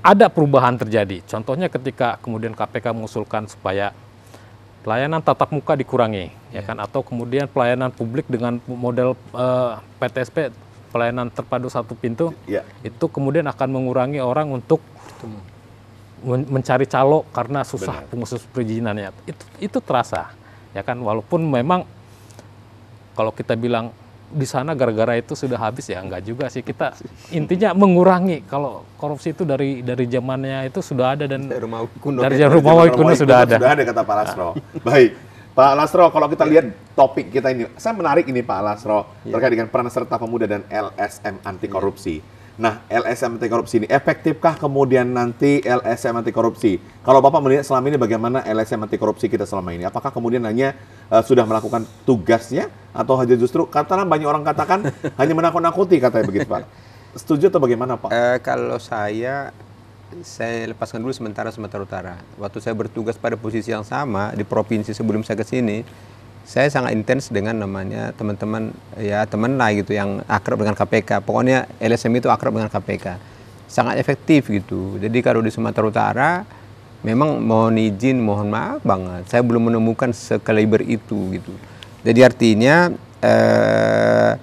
ada perubahan terjadi. Contohnya ketika kemudian KPK mengusulkan supaya pelayanan tatap muka dikurangi yeah. ya kan atau kemudian pelayanan publik dengan model uh, eh, PTSP pelayanan terpadu satu pintu yeah. itu kemudian akan mengurangi orang untuk men mencari calo karena susah pengusus perizinannya itu itu terasa ya kan walaupun memang kalau kita bilang di sana gara-gara itu sudah habis ya enggak juga sih kita intinya mengurangi kalau korupsi itu dari dari zamannya itu sudah ada dan dari rumah kuno dari zaman rumah kuno, kuno sudah ada sudah ada kata Pak Lasro ah. baik Pak Lasro kalau kita lihat topik kita ini saya menarik ini Pak Lasro ya. terkait dengan peran serta pemuda dan LSM anti korupsi iya. Nah, LSM anti korupsi ini efektifkah kemudian nanti LSM anti korupsi? Kalau Bapak melihat selama ini bagaimana LSM anti korupsi kita selama ini? Apakah kemudian hanya uh, sudah melakukan tugasnya atau hanya justru karena banyak orang katakan hanya menakut-nakuti katanya begitu Pak. Setuju atau bagaimana Pak? Eh, kalau saya saya lepaskan dulu sementara Sumatera Utara. Waktu saya bertugas pada posisi yang sama di provinsi sebelum saya ke sini, saya sangat intens dengan namanya teman-teman ya teman lah gitu yang akrab dengan KPK. Pokoknya LSM itu akrab dengan KPK. Sangat efektif gitu. Jadi kalau di Sumatera Utara memang mohon izin, mohon maaf banget. Saya belum menemukan sekaliber itu gitu. Jadi artinya eh,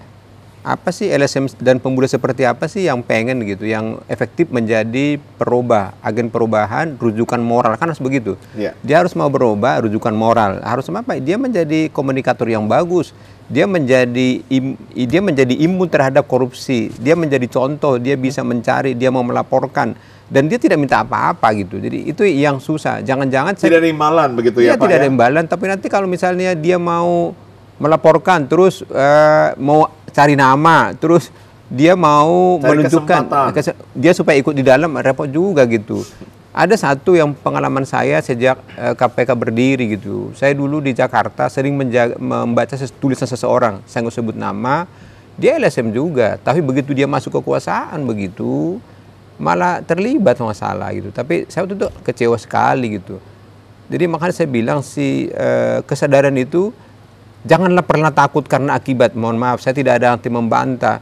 apa sih LSM dan pemuda seperti apa sih yang pengen gitu, yang efektif menjadi perubah, agen perubahan, rujukan moral kan harus begitu. Yeah. Dia harus mau berubah, rujukan moral harus apa? Dia menjadi komunikator yang bagus, dia menjadi im, dia menjadi imun terhadap korupsi, dia menjadi contoh, dia bisa mencari, dia mau melaporkan dan dia tidak minta apa-apa gitu. Jadi itu yang susah. Jangan-jangan tidak ada imbalan begitu ya, ya Pak. Tidak ya? ada imbalan, tapi nanti kalau misalnya dia mau melaporkan terus uh, mau cari nama terus dia mau cari menunjukkan kesempatan. dia supaya ikut di dalam repot juga gitu ada satu yang pengalaman saya sejak uh, eh, KPK berdiri gitu saya dulu di Jakarta sering menjaga, membaca tulisan seseorang saya nggak sebut nama dia LSM juga tapi begitu dia masuk kekuasaan begitu malah terlibat masalah gitu tapi saya waktu itu kecewa sekali gitu jadi makanya saya bilang si uh, kesadaran itu Janganlah pernah takut karena akibat. Mohon maaf, saya tidak ada nanti membantah.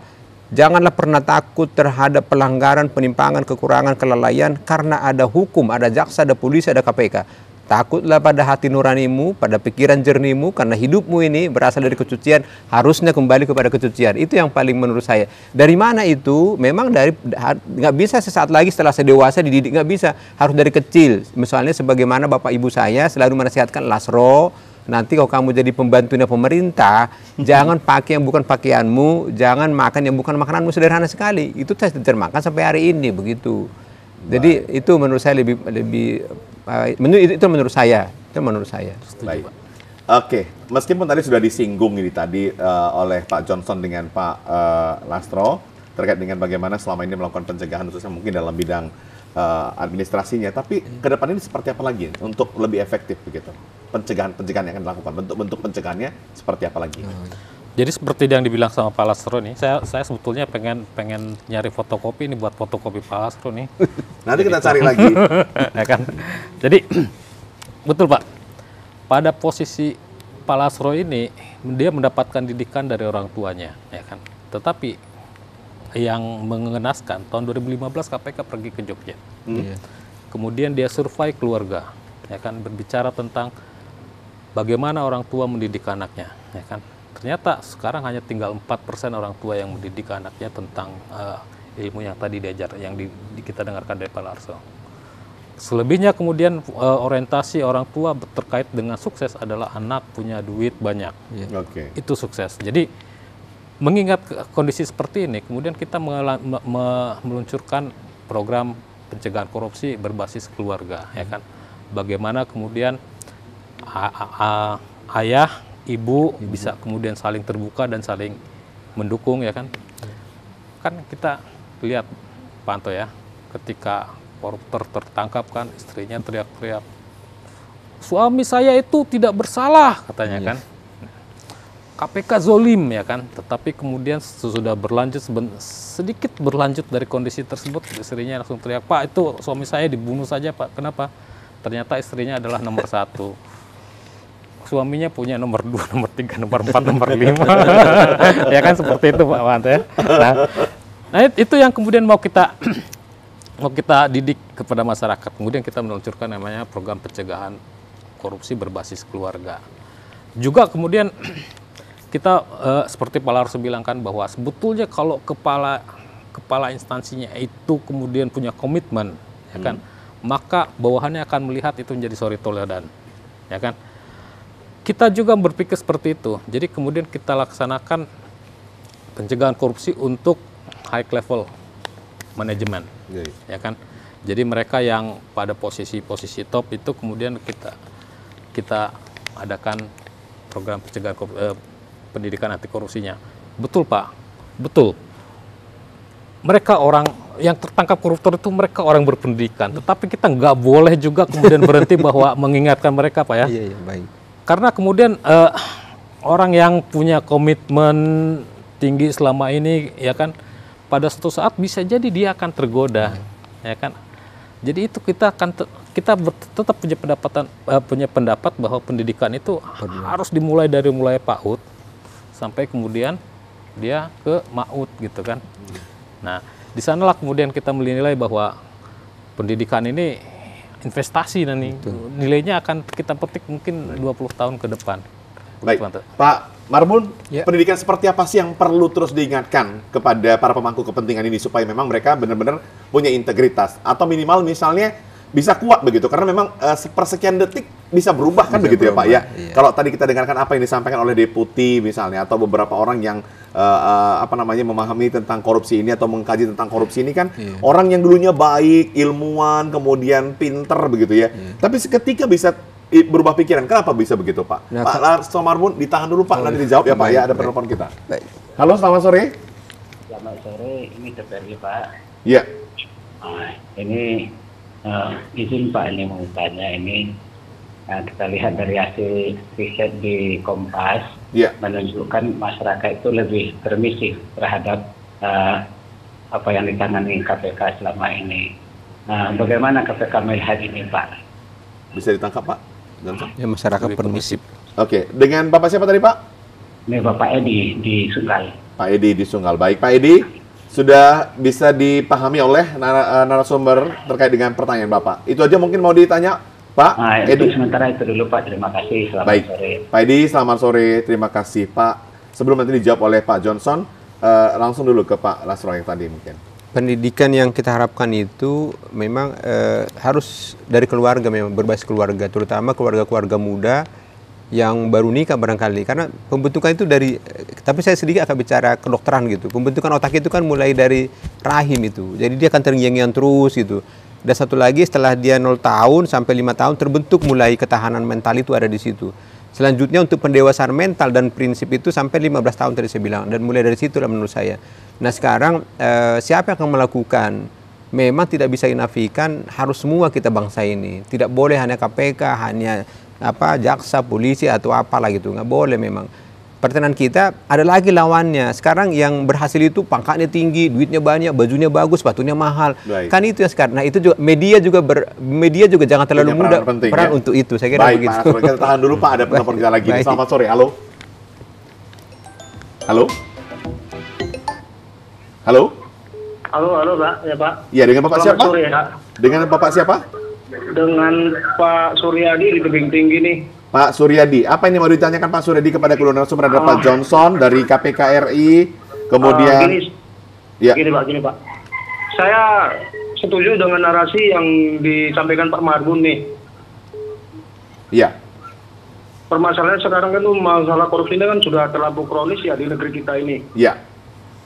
Janganlah pernah takut terhadap pelanggaran, penimpangan, kekurangan, kelalaian karena ada hukum, ada jaksa, ada polisi, ada KPK. Takutlah pada hati nuranimu, pada pikiran jernimu, karena hidupmu ini berasal dari kecucian, harusnya kembali kepada kecucian. Itu yang paling menurut saya. Dari mana itu? Memang dari nggak bisa sesaat lagi setelah saya dewasa dididik nggak bisa, harus dari kecil. Misalnya sebagaimana bapak ibu saya selalu menasihatkan lasro, nanti kalau kamu jadi pembantunya pemerintah, jangan pakai yang bukan pakaianmu, jangan makan yang bukan makananmu sederhana sekali. Itu saya termakan sampai hari ini begitu. Jadi itu menurut saya lebih lebih uh, eh, itu, itu menurut saya, itu menurut saya. Baik. Oke, meskipun tadi sudah disinggung ini tadi uh, oleh Pak Johnson dengan Pak uh, Lastro terkait dengan bagaimana selama ini melakukan pencegahan khususnya mungkin dalam bidang uh, administrasinya, tapi ke depan ini seperti apa lagi untuk lebih efektif begitu? pencegahan-pencegahan yang akan dilakukan? Bentuk-bentuk pencegahannya seperti apa lagi? Hmm. Jadi seperti yang dibilang sama Pak Lastro nih, saya, saya sebetulnya pengen pengen nyari fotokopi ini buat fotokopi Pak Lastro nih. Nanti kita cari lagi. ya kan? Jadi betul Pak. Pada posisi Pak Lastro ini dia mendapatkan didikan dari orang tuanya, ya kan. Tetapi yang mengenaskan tahun 2015 KPK pergi ke Jogja. Hmm. Kemudian dia survei keluarga, ya kan berbicara tentang bagaimana orang tua mendidik anaknya, ya kan? Ternyata sekarang hanya tinggal 4% orang tua yang mendidik anaknya tentang uh, ilmu yang tadi diajar yang di, di, kita dengarkan dari Pak Larso. Selebihnya kemudian uh, orientasi orang tua terkait dengan sukses adalah anak punya duit banyak. Yeah. Okay. Itu sukses. Jadi mengingat kondisi seperti ini, kemudian kita me me meluncurkan program pencegahan korupsi berbasis keluarga, ya kan? Bagaimana kemudian ayah, ibu, ibu bisa kemudian saling terbuka dan saling mendukung ya kan. Kan kita lihat Panto ya, ketika koruptor tertangkap kan istrinya teriak-teriak suami saya itu tidak bersalah katanya yes. Iya. kan KPK zolim ya kan tetapi kemudian sesudah berlanjut sedikit berlanjut dari kondisi tersebut istrinya langsung teriak Pak itu suami saya dibunuh saja Pak kenapa ternyata istrinya adalah nomor satu suaminya punya nomor dua, nomor tiga, nomor empat, nomor lima. ya kan seperti itu Pak Wante. Ya. Nah, nah itu yang kemudian mau kita mau kita didik kepada masyarakat. Kemudian kita meluncurkan namanya program pencegahan korupsi berbasis keluarga. Juga kemudian kita eh, seperti Pak Larso bilang kan bahwa sebetulnya kalau kepala kepala instansinya itu kemudian punya komitmen, ya kan, hmm. maka bawahannya akan melihat itu menjadi sorry toleran, ya kan kita juga berpikir seperti itu. Jadi kemudian kita laksanakan pencegahan korupsi untuk high level manajemen, yeah. Iya. ya kan? Jadi mereka yang pada posisi-posisi top itu kemudian kita kita adakan program pencegahan korupsi, eh, pendidikan anti korupsinya. Betul pak, betul. Mereka orang yang tertangkap koruptor itu mereka orang berpendidikan. Tetapi kita nggak boleh juga kemudian berhenti bahwa mengingatkan mereka pak ya. Iya, iya, baik karena kemudian uh, orang yang punya komitmen tinggi selama ini ya kan pada suatu saat bisa jadi dia akan tergoda ya kan. Jadi itu kita akan kita tetap punya pendapatan uh, punya pendapat bahwa pendidikan itu Pernah. harus dimulai dari mulai PAUD sampai kemudian dia ke maut gitu kan. Nah, di sanalah kemudian kita menilai bahwa pendidikan ini investasi nanti Betul. nilainya akan kita petik mungkin 20 tahun ke depan. Baik, Mantap. Pak Marmun, ya. pendidikan seperti apa sih yang perlu terus diingatkan kepada para pemangku kepentingan ini supaya memang mereka benar-benar punya integritas atau minimal misalnya bisa kuat begitu karena memang uh, sepersekian detik bisa berubah kan bisa begitu berubah, ya Pak ya. Iya. Kalau tadi kita dengarkan apa yang disampaikan oleh deputi misalnya atau beberapa orang yang uh, uh, apa namanya memahami tentang korupsi ini atau mengkaji tentang korupsi ini kan iya. orang yang dulunya baik, ilmuwan, kemudian pinter begitu ya. Iya. Tapi seketika bisa berubah pikiran. Kenapa bisa begitu, Pak? Ya, Pak Lars pun ditahan dulu, Pak. Oh, Nanti dijawab ya, Pak. ya, ada penelpon kita. Baik. Halo, selamat sore. Selamat sore. Ini DPR Pak. Iya. Oh, ini Uh, izin Pak ini mau tanya ini Nah, kita lihat dari hasil riset di Kompas yeah. menunjukkan masyarakat itu lebih permisif terhadap uh, apa yang ditangani KPK selama ini. Nah, bagaimana KPK melihat ini, Pak? Bisa ditangkap, Pak? Ya, masyarakat permisif. Oke, okay. dengan Bapak siapa tadi, Pak? Ini Bapak Edi di Sunggal. Pak Edi di Sunggal. Baik, Pak Edi sudah bisa dipahami oleh nar eh, narasumber terkait dengan pertanyaan Bapak. Itu aja mungkin mau ditanya Pak nah, Edi. Sementara itu dulu Pak, terima kasih. Selamat Baik. sore. Pak Edi, selamat sore. Terima kasih Pak. Sebelum nanti dijawab oleh Pak Johnson, uh, langsung dulu ke Pak Lasro yang tadi mungkin. Pendidikan yang kita harapkan itu memang uh, harus dari keluarga memang berbasis keluarga, terutama keluarga-keluarga muda yang baru nikah barangkali karena pembentukan itu dari tapi saya sedikit akan bicara kedokteran gitu pembentukan otak itu kan mulai dari rahim itu jadi dia akan terngiang-ngiang terus gitu dan satu lagi setelah dia 0 tahun sampai 5 tahun terbentuk mulai ketahanan mental itu ada di situ selanjutnya untuk pendewasaan mental dan prinsip itu sampai 15 tahun tadi saya bilang dan mulai dari situ lah menurut saya nah sekarang eh, siapa yang akan melakukan memang tidak bisa dinafikan harus semua kita bangsa ini tidak boleh hanya KPK hanya apa jaksa polisi atau apalah gitu nggak boleh memang pertahanan kita ada lagi lawannya sekarang yang berhasil itu pangkatnya tinggi duitnya banyak bajunya bagus sepatunya mahal Baik. kan itu yang sekarang nah itu juga media juga ber, media juga jangan terlalu Punya mudah penting, peran ya? untuk itu saya kira Baik, begitu kita tahan dulu Pak ada penelpon kita lagi Baik. selamat sore halo halo halo halo halo Pak ya Pak ya dengan Bapak selamat siapa sore, ya. dengan Bapak siapa dengan Pak Suryadi di tebing tinggi nih. Pak Suryadi, apa ini mau ditanyakan Pak Suryadi kepada keluarga sumber ada Pak Johnson dari KPK RI, kemudian. Uh, gini, ya. gini Pak, gini Pak. Saya setuju dengan narasi yang disampaikan Pak Marbun nih. Iya. Permasalahan sekarang kan masalah korupsi ini kan sudah terlalu kronis ya di negeri kita ini. Iya.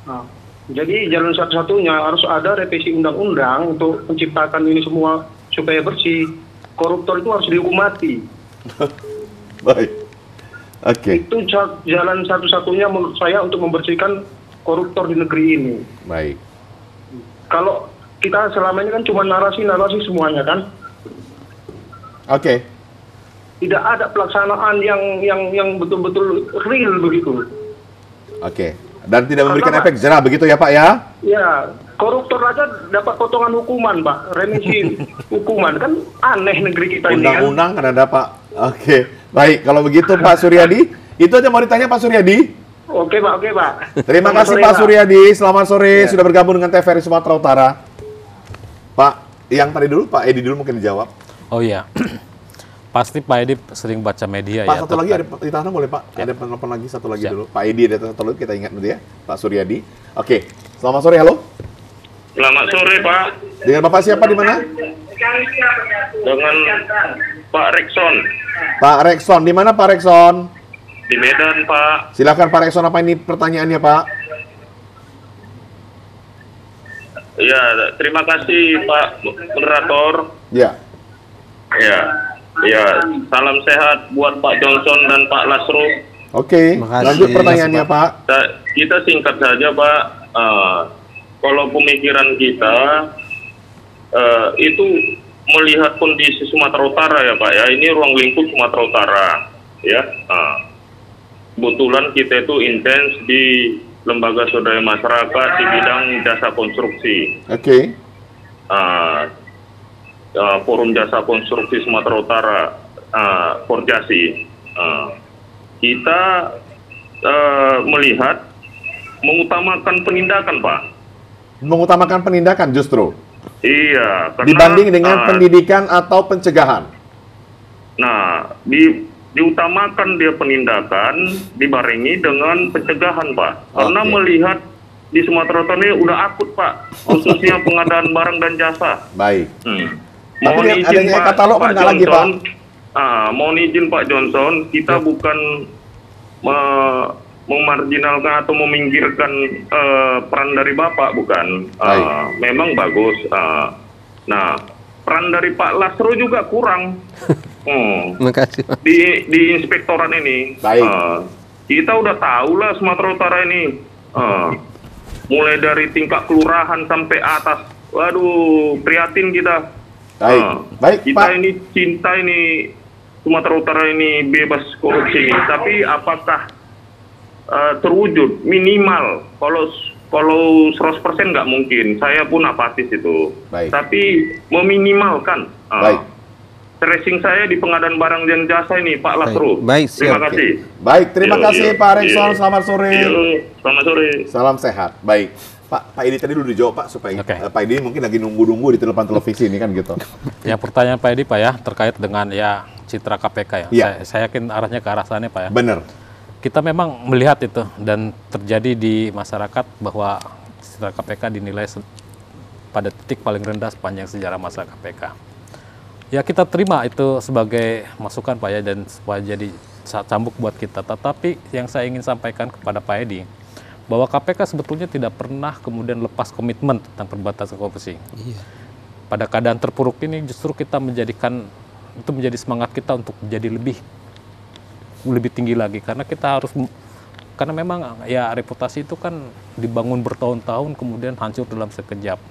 Nah, jadi jalan satu-satunya harus ada revisi undang-undang untuk menciptakan ini semua supaya bersih. Koruptor itu harus dihukum mati. Baik. Oke. Okay. Itu jalan satu-satunya menurut saya untuk membersihkan koruptor di negeri ini. Baik. Kalau kita selama ini kan cuma narasi-narasi semuanya kan. Oke. Okay. Tidak ada pelaksanaan yang yang yang betul-betul real begitu. Oke. Okay. Dan tidak memberikan Karena, efek jerah begitu ya Pak ya? Ya, koruptor aja dapat potongan hukuman Pak, remisi hukuman. Kan aneh negeri kita Undang -undang ini kan. Undang-undang kan ada Pak. Oke, baik. Kalau begitu Pak Suryadi, itu aja mau ditanya Pak Suryadi. Oke Pak, oke Pak. Terima selamat kasih sore, Pak Suryadi, selamat sore ya. sudah bergabung dengan TVRI Sumatera Utara. Pak, yang tadi dulu Pak Edi dulu mungkin dijawab. Oh iya. Pasti Pak Edi sering baca media Pak, ya. satu lagi ada di ditahan boleh Pak. Ya. Ada penelpon lagi satu lagi Siap. dulu. Pak Edi ada satu lagi kita ingat nanti ya. Pak Suryadi. Oke, selamat sore, halo. Selamat sore Pak. Dengan Bapak siapa di mana? Dengan Pak Rexon. Pak Rexon di mana Pak Rexon? Di Medan Pak. Silakan Pak Rexon apa ini pertanyaannya Pak? Ya, terima kasih Pak Moderator. Ya. Ya, Ya, salam sehat buat Pak Johnson dan Pak Lasro. Oke, okay. lanjut pertanyaannya Pak. Pak. Kita singkat saja Pak. Uh, kalau pemikiran kita uh, itu melihat kondisi Sumatera Utara ya Pak ya, ini ruang lingkup Sumatera Utara ya. Uh, kebetulan kita itu intens di lembaga swadaya masyarakat di bidang jasa konstruksi. Oke. Okay. Uh, Eh, Forum Jasa Konstruksi Sumatera Utara uh, Forjasi eh, kita melihat mengutamakan penindakan Pak mengutamakan penindakan justru iya karena, dibanding dengan uh, pendidikan atau pencegahan nah di diutamakan dia penindakan dibarengi dengan pencegahan Pak okay. karena melihat di Sumatera Utara ini udah akut Pak, khususnya pengadaan barang dan jasa. Baik. Hmm mohon Tapi izin Pak, katalog Pak Johnson, lagi, Pak. Ah, mohon izin Pak Johnson, kita ya. bukan me memarginalkan atau meminggirkan uh, peran dari Bapak, bukan. Uh, memang bagus. Uh, nah, peran dari Pak Lasro juga kurang. Hmm. Makasih. Di di inspektorat ini. Baik. Uh, kita udah tahu lah Sumatera Utara ini. Uh, mulai dari tingkat kelurahan sampai atas. Waduh, prihatin kita. Baik, nah, baik kita Pak. ini cinta ini Sumatera Utara ini bebas korupsi, tapi apakah uh, terwujud minimal kalau kalau 100% nggak mungkin. Saya pun apatis itu. Baik. Tapi meminimalkan. Uh, baik. Tracing saya di pengadaan barang dan jasa ini Pak Lasru. Baik, baik terima kasih. Baik, terima yo, kasih yo, Pak Rexon Selamat sore. Yo, selamat sore. Salam sehat. Baik. Pak, Pak Edi tadi dulu dijawab Pak supaya okay. Eh, Pak Edi mungkin lagi nunggu-nunggu di telepon televisi ini kan gitu. Ya pertanyaan Pak Edi Pak ya terkait dengan ya citra KPK ya. ya. Saya, saya yakin arahnya ke arah sana Pak ya. Benar. Kita memang melihat itu dan terjadi di masyarakat bahwa citra KPK dinilai pada titik paling rendah sepanjang sejarah masa KPK. Ya kita terima itu sebagai masukan Pak ya dan supaya jadi cambuk buat kita. Tetapi yang saya ingin sampaikan kepada Pak Edi, bahwa KPK sebetulnya tidak pernah kemudian lepas komitmen tentang perbatasan korupsi. Iya. Pada keadaan terpuruk ini justru kita menjadikan itu menjadi semangat kita untuk menjadi lebih lebih tinggi lagi karena kita harus karena memang ya reputasi itu kan dibangun bertahun-tahun kemudian hancur dalam sekejap.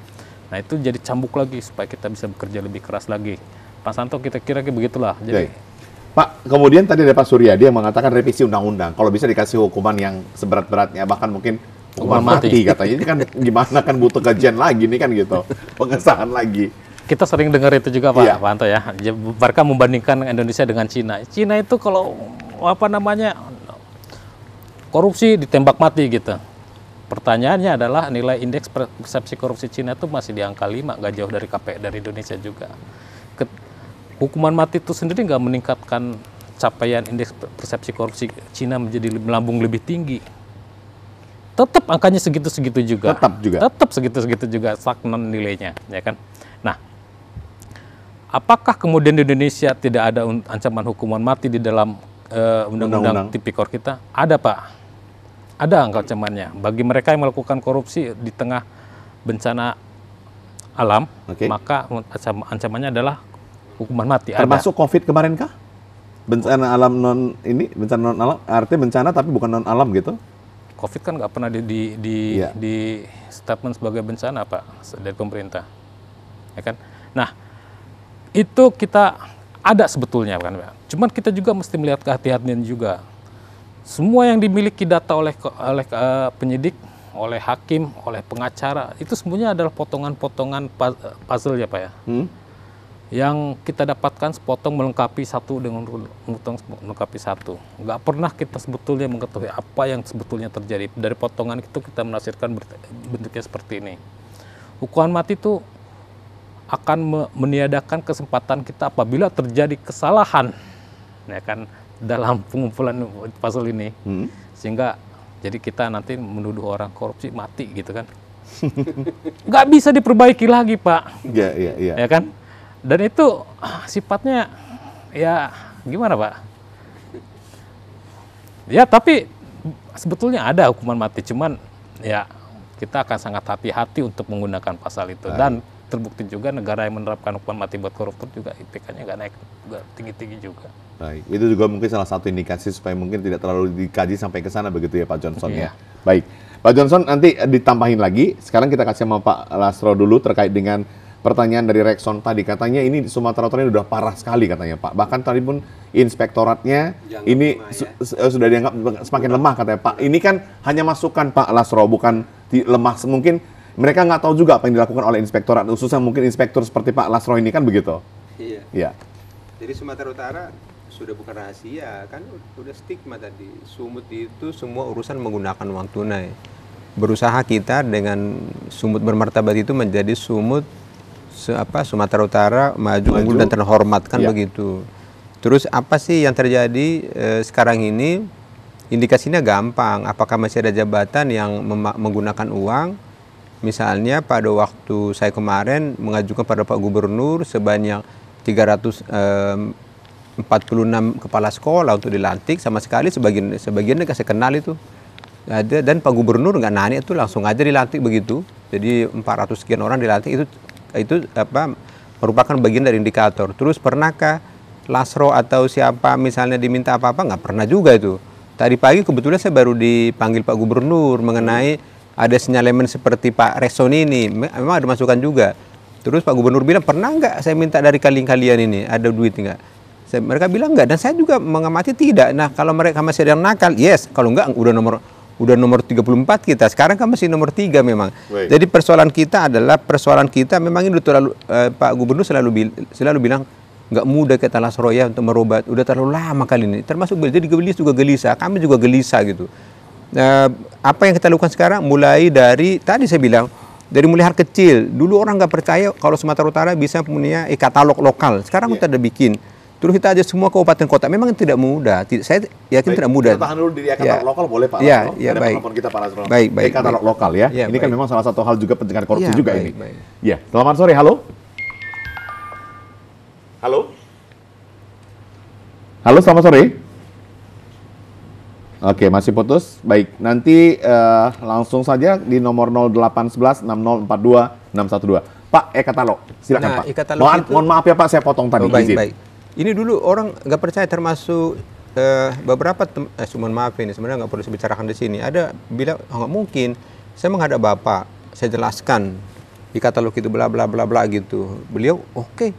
Nah itu jadi cambuk lagi supaya kita bisa bekerja lebih keras lagi. Pak Santo kita kira kira begitulah. Jadi yeah Pak, kemudian tadi ada Pak Suryadi yang mengatakan revisi undang-undang. Kalau bisa dikasih hukuman yang seberat-beratnya, bahkan mungkin hukuman mati, mati katanya. Ini kan gimana kan butuh kajian lagi nih kan gitu, pengesahan lagi. Kita sering dengar itu juga Pak, iya. Pak Anto ya. Mereka membandingkan Indonesia dengan Cina. Cina itu kalau apa namanya korupsi ditembak mati gitu. Pertanyaannya adalah nilai indeks persepsi korupsi Cina itu masih di angka 5, nggak jauh dari kpk dari Indonesia juga hukuman mati itu sendiri nggak meningkatkan capaian indeks persepsi korupsi Cina menjadi melambung lebih tinggi. Tetap angkanya segitu-segitu juga. Tetap juga. Tetap segitu-segitu juga stagnan nilainya, ya kan? Nah, apakah kemudian di Indonesia tidak ada ancaman hukuman mati di dalam uh, undang-undang tipikor kita? Ada, Pak. Ada angka ancamannya bagi mereka yang melakukan korupsi di tengah bencana alam, okay. maka ancamannya adalah hukuman mati. Termasuk ada. COVID kemarin kah? Bencana alam non ini bencana non alam artinya bencana tapi bukan non alam gitu? COVID kan nggak pernah di di di, yeah. di statement sebagai bencana pak dari pemerintah, ya kan? Nah itu kita ada sebetulnya kan pak. Cuman kita juga mesti melihat kehati-hatian juga. Semua yang dimiliki data oleh oleh uh, penyidik, oleh hakim, oleh pengacara itu semuanya adalah potongan-potongan eh, puzzle ya pak ya. Hmm? yang kita dapatkan sepotong melengkapi satu dengan potong melengkapi satu. Nggak pernah kita sebetulnya mengetahui apa yang sebetulnya terjadi. Dari potongan itu kita menafsirkan bentuknya seperti ini. Hukuman mati itu akan meniadakan kesempatan kita apabila terjadi kesalahan, ya kan dalam pengumpulan pasal ini, hmm. sehingga jadi kita nanti menuduh orang korupsi mati gitu kan. Nggak bisa diperbaiki lagi pak. Iya, iya, iya. Ya kan? Dan itu sifatnya ya gimana Pak? Ya tapi sebetulnya ada hukuman mati, cuman ya kita akan sangat hati-hati untuk menggunakan pasal itu. Dan terbukti juga negara yang menerapkan hukuman mati buat koruptor juga IPK-nya nggak naik tinggi-tinggi juga. Baik, itu juga mungkin salah satu indikasi supaya mungkin tidak terlalu dikaji sampai ke sana begitu ya Pak Johnson ya. Iya. Baik, Pak Johnson nanti ditambahin lagi. Sekarang kita kasih sama Pak Lasro dulu terkait dengan pertanyaan dari Rexon tadi katanya ini Sumatera Utara ini sudah parah sekali katanya Pak. Bahkan tadi pun inspektoratnya dianggap ini lemah, ya? su eh, sudah dianggap semakin lemah katanya Pak. Ini kan hanya masukan Pak Lasro bukan di lemah mungkin mereka nggak tahu juga apa yang dilakukan oleh inspektorat khususnya mungkin inspektur seperti Pak Lasro ini kan begitu. Iya. Iya. Jadi Sumatera Utara sudah bukan rahasia kan udah stigma tadi. Sumut itu semua urusan menggunakan uang tunai. Berusaha kita dengan sumut bermartabat itu menjadi sumut apa Sumatera Utara maju, maju. dan terhormat kan ya. begitu. Terus apa sih yang terjadi e, sekarang ini? Indikasinya gampang. Apakah masih ada jabatan yang menggunakan uang? Misalnya pada waktu saya kemarin mengajukan pada Pak Gubernur sebanyak 346 eh, kepala sekolah untuk dilantik sama sekali sebagian sebagiannya saya kenal itu ada dan Pak Gubernur nggak nanya itu langsung aja dilantik begitu. Jadi 400 sekian orang dilantik itu itu apa merupakan bagian dari indikator. Terus pernahkah Lasro atau siapa misalnya diminta apa-apa nggak pernah juga itu. Tadi pagi kebetulan saya baru dipanggil Pak Gubernur mengenai ada sinyalemen seperti Pak Reson ini, memang ada masukan juga. Terus Pak Gubernur bilang pernah nggak saya minta dari kalian kalian ini ada duit nggak? mereka bilang nggak dan saya juga mengamati tidak. Nah kalau mereka masih ada yang nakal, yes. Kalau nggak udah nomor udah nomor 34 kita. Sekarang kan masih nomor 3 memang. Baik. Jadi persoalan kita adalah persoalan kita memang ini terlalu eh, Pak Gubernur selalu bil, selalu bilang nggak mudah ke Talas Roya untuk merobat. Udah terlalu lama kali ini. Termasuk beli jadi gelis juga gelisah, kami juga gelisah gitu. Nah, apa yang kita lakukan sekarang mulai dari tadi saya bilang dari mulai hal kecil. Dulu orang nggak percaya kalau Sumatera Utara bisa punya e-katalog lokal. Sekarang yeah. kita udah bikin Terus kita aja semua kabupaten kota. Memang tidak mudah. Tidak, saya yakin baik, tidak mudah. Kita tahan dulu di ya. lokal boleh Pak ya, Rasno. Ya, baik. kita Pak Rasno. Baik, baik. baik. lokal ya. ya ini kan baik. kan memang salah satu hal juga pencegahan korupsi ya, juga baik, ini. Baik. Ya, selamat sore. Halo. Halo. Halo, selamat sore. Oke, masih putus. Baik, nanti uh, langsung saja di nomor 0811 6042 612. Pak, e-katalog. Silakan nah, Pak. E mohon, itu... mohon maaf ya Pak, saya potong tadi. Oh, baik, izin. baik. Ini dulu orang nggak percaya termasuk uh, beberapa tem- eh, cuman maaf ini sebenarnya nggak perlu dibicarakan di sini. Ada bilang oh, nggak mungkin. Saya menghadap bapak, saya jelaskan di katalog itu bla bla bla bla gitu. Beliau oke. Okay.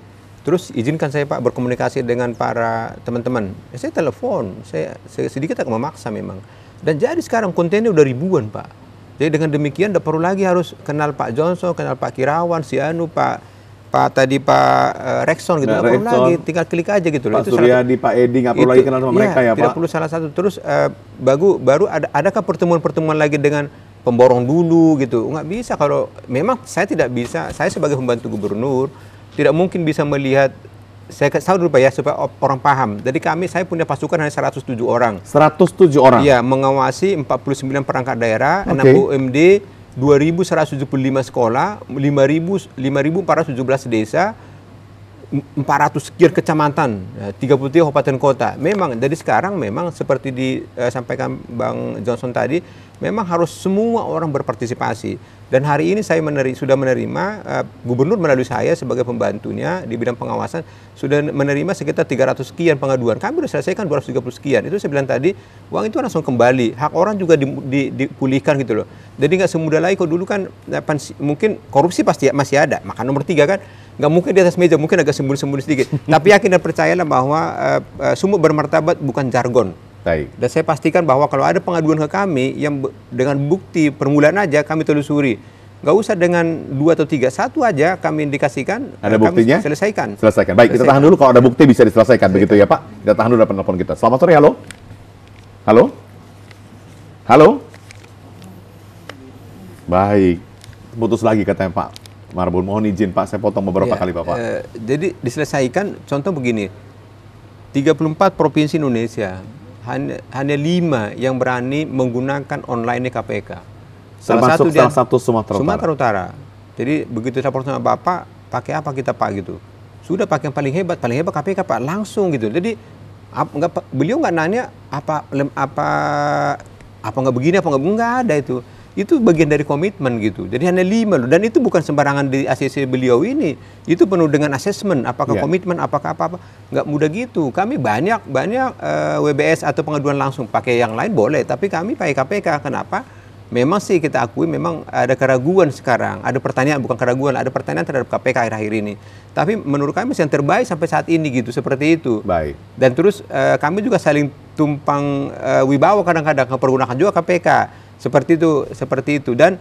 Terus izinkan saya Pak berkomunikasi dengan para teman-teman. Ya, saya telepon, saya, saya sedikit agak memaksa memang. Dan jadi sekarang kontennya udah ribuan Pak. Jadi dengan demikian tidak perlu lagi harus kenal Pak Johnson, kenal Pak Kirawan, si Anu, Pak Pak tadi Pak eh, Rexon gitu, nah, perlu lagi, tinggal klik aja gitu Pak loh. Pak Suryadi, Pak Edi, nggak perlu itu, lagi kenal sama iya, mereka ya tidak Pak. Tidak perlu salah satu terus uh, eh, baru baru ada adakah pertemuan-pertemuan lagi dengan pemborong dulu gitu? Nggak bisa kalau memang saya tidak bisa, saya sebagai pembantu gubernur tidak mungkin bisa melihat saya tahu dulu Pak ya supaya orang paham. Jadi kami saya punya pasukan hanya 107 orang. 107 orang. Iya, mengawasi 49 perangkat daerah, okay. 6 UMD, 2.175 sekolah, 5.417 desa, 400 sekian kecamatan, 33 ya, kabupaten kota. Memang dari sekarang memang seperti disampaikan eh, Bang Johnson tadi, memang harus semua orang berpartisipasi. Dan hari ini saya meneri, sudah menerima eh, gubernur melalui saya sebagai pembantunya di bidang pengawasan sudah menerima sekitar 300 sekian pengaduan. Kami sudah selesaikan 230 sekian. Itu saya bilang tadi, uang itu langsung kembali. Hak orang juga dipulihkan gitu loh. Jadi nggak semudah lagi kok dulu kan eh, mungkin korupsi pasti masih ada. Maka nomor tiga kan nggak mungkin di atas meja, mungkin agak sembunyi-sembunyi sedikit. Tapi yakin dan percayalah bahwa uh, uh, sumber bermartabat bukan jargon. Baik. Dan saya pastikan bahwa kalau ada pengaduan ke kami yang dengan bukti permulaan aja kami telusuri. Nggak usah dengan dua atau tiga, satu aja kami indikasikan. Ada eh, kami buktinya? Selesaikan. Selesaikan. Baik, selesaikan. kita tahan dulu kalau ada bukti bisa diselesaikan selesaikan. begitu ya Pak. Kita tahan dulu penelpon kita. Selamat sore, halo. Halo. Halo. Baik. Putus lagi katanya Pak. Marbun. Mohon izin Pak, saya potong beberapa ya, kali Bapak. Eh, jadi diselesaikan, contoh begini, 34 provinsi Indonesia, hanya, lima yang berani menggunakan online KPK. Salah Termasuk satu salah satu Sumatera Utara. Sumatera Utara. Jadi begitu saya sama Bapak, pakai apa kita Pak gitu. Sudah pakai yang paling hebat, paling hebat KPK Pak, langsung gitu. Jadi ap, enggak, beliau nggak nanya apa apa apa nggak begini apa nggak nggak ada itu itu bagian dari komitmen gitu. Jadi hanya lima loh. Dan itu bukan sembarangan di ACC beliau ini. Itu penuh dengan asesmen, apakah yeah. komitmen, apakah apa-apa. Nggak mudah gitu. Kami banyak, banyak uh, eh, WBS atau pengaduan langsung. Pakai yang lain boleh, tapi kami pakai KPK. Kenapa? Memang sih kita akui memang ada keraguan sekarang. Ada pertanyaan, bukan keraguan, ada pertanyaan terhadap KPK akhir-akhir ini. Tapi menurut kami yang terbaik sampai saat ini gitu, seperti itu. Baik. Dan terus uh, kami juga saling tumpang uh, wibawa kadang-kadang, kepergunakan juga KPK seperti itu seperti itu dan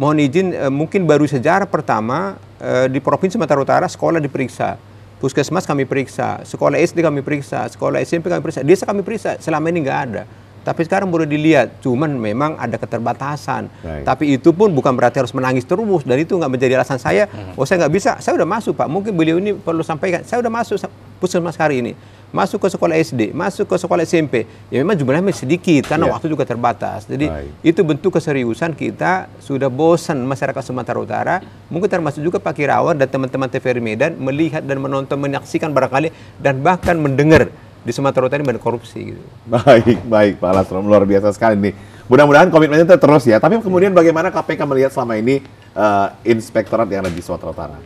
mohon izin e, mungkin baru sejarah pertama e, di provinsi Sumatera Utara sekolah diperiksa puskesmas kami periksa sekolah SD kami periksa sekolah SMP kami periksa desa kami periksa selama ini nggak ada tapi sekarang baru dilihat, cuman memang ada keterbatasan. Right. Tapi itu pun bukan berarti harus menangis terus. Dan itu nggak menjadi alasan saya. Hmm. Oh saya nggak bisa, saya udah masuk pak. Mungkin beliau ini perlu sampaikan, saya udah masuk puskesmas hari ini masuk ke sekolah SD, masuk ke sekolah SMP, ya memang jumlahnya sedikit karena yeah. waktu juga terbatas. Jadi right. itu bentuk keseriusan kita sudah bosan masyarakat Sumatera Utara, mungkin termasuk juga Pak Kirawan dan teman-teman TVRI Medan melihat dan menonton, menyaksikan barangkali dan bahkan mendengar di Sumatera Utara ini banyak korupsi gitu. Baik, baik Pak Lastrom luar biasa sekali nih. Mudah-mudahan komitmennya terus ya. Tapi kemudian iya. bagaimana KPK melihat selama ini uh, inspektorat yang ada di Sumatera Utara?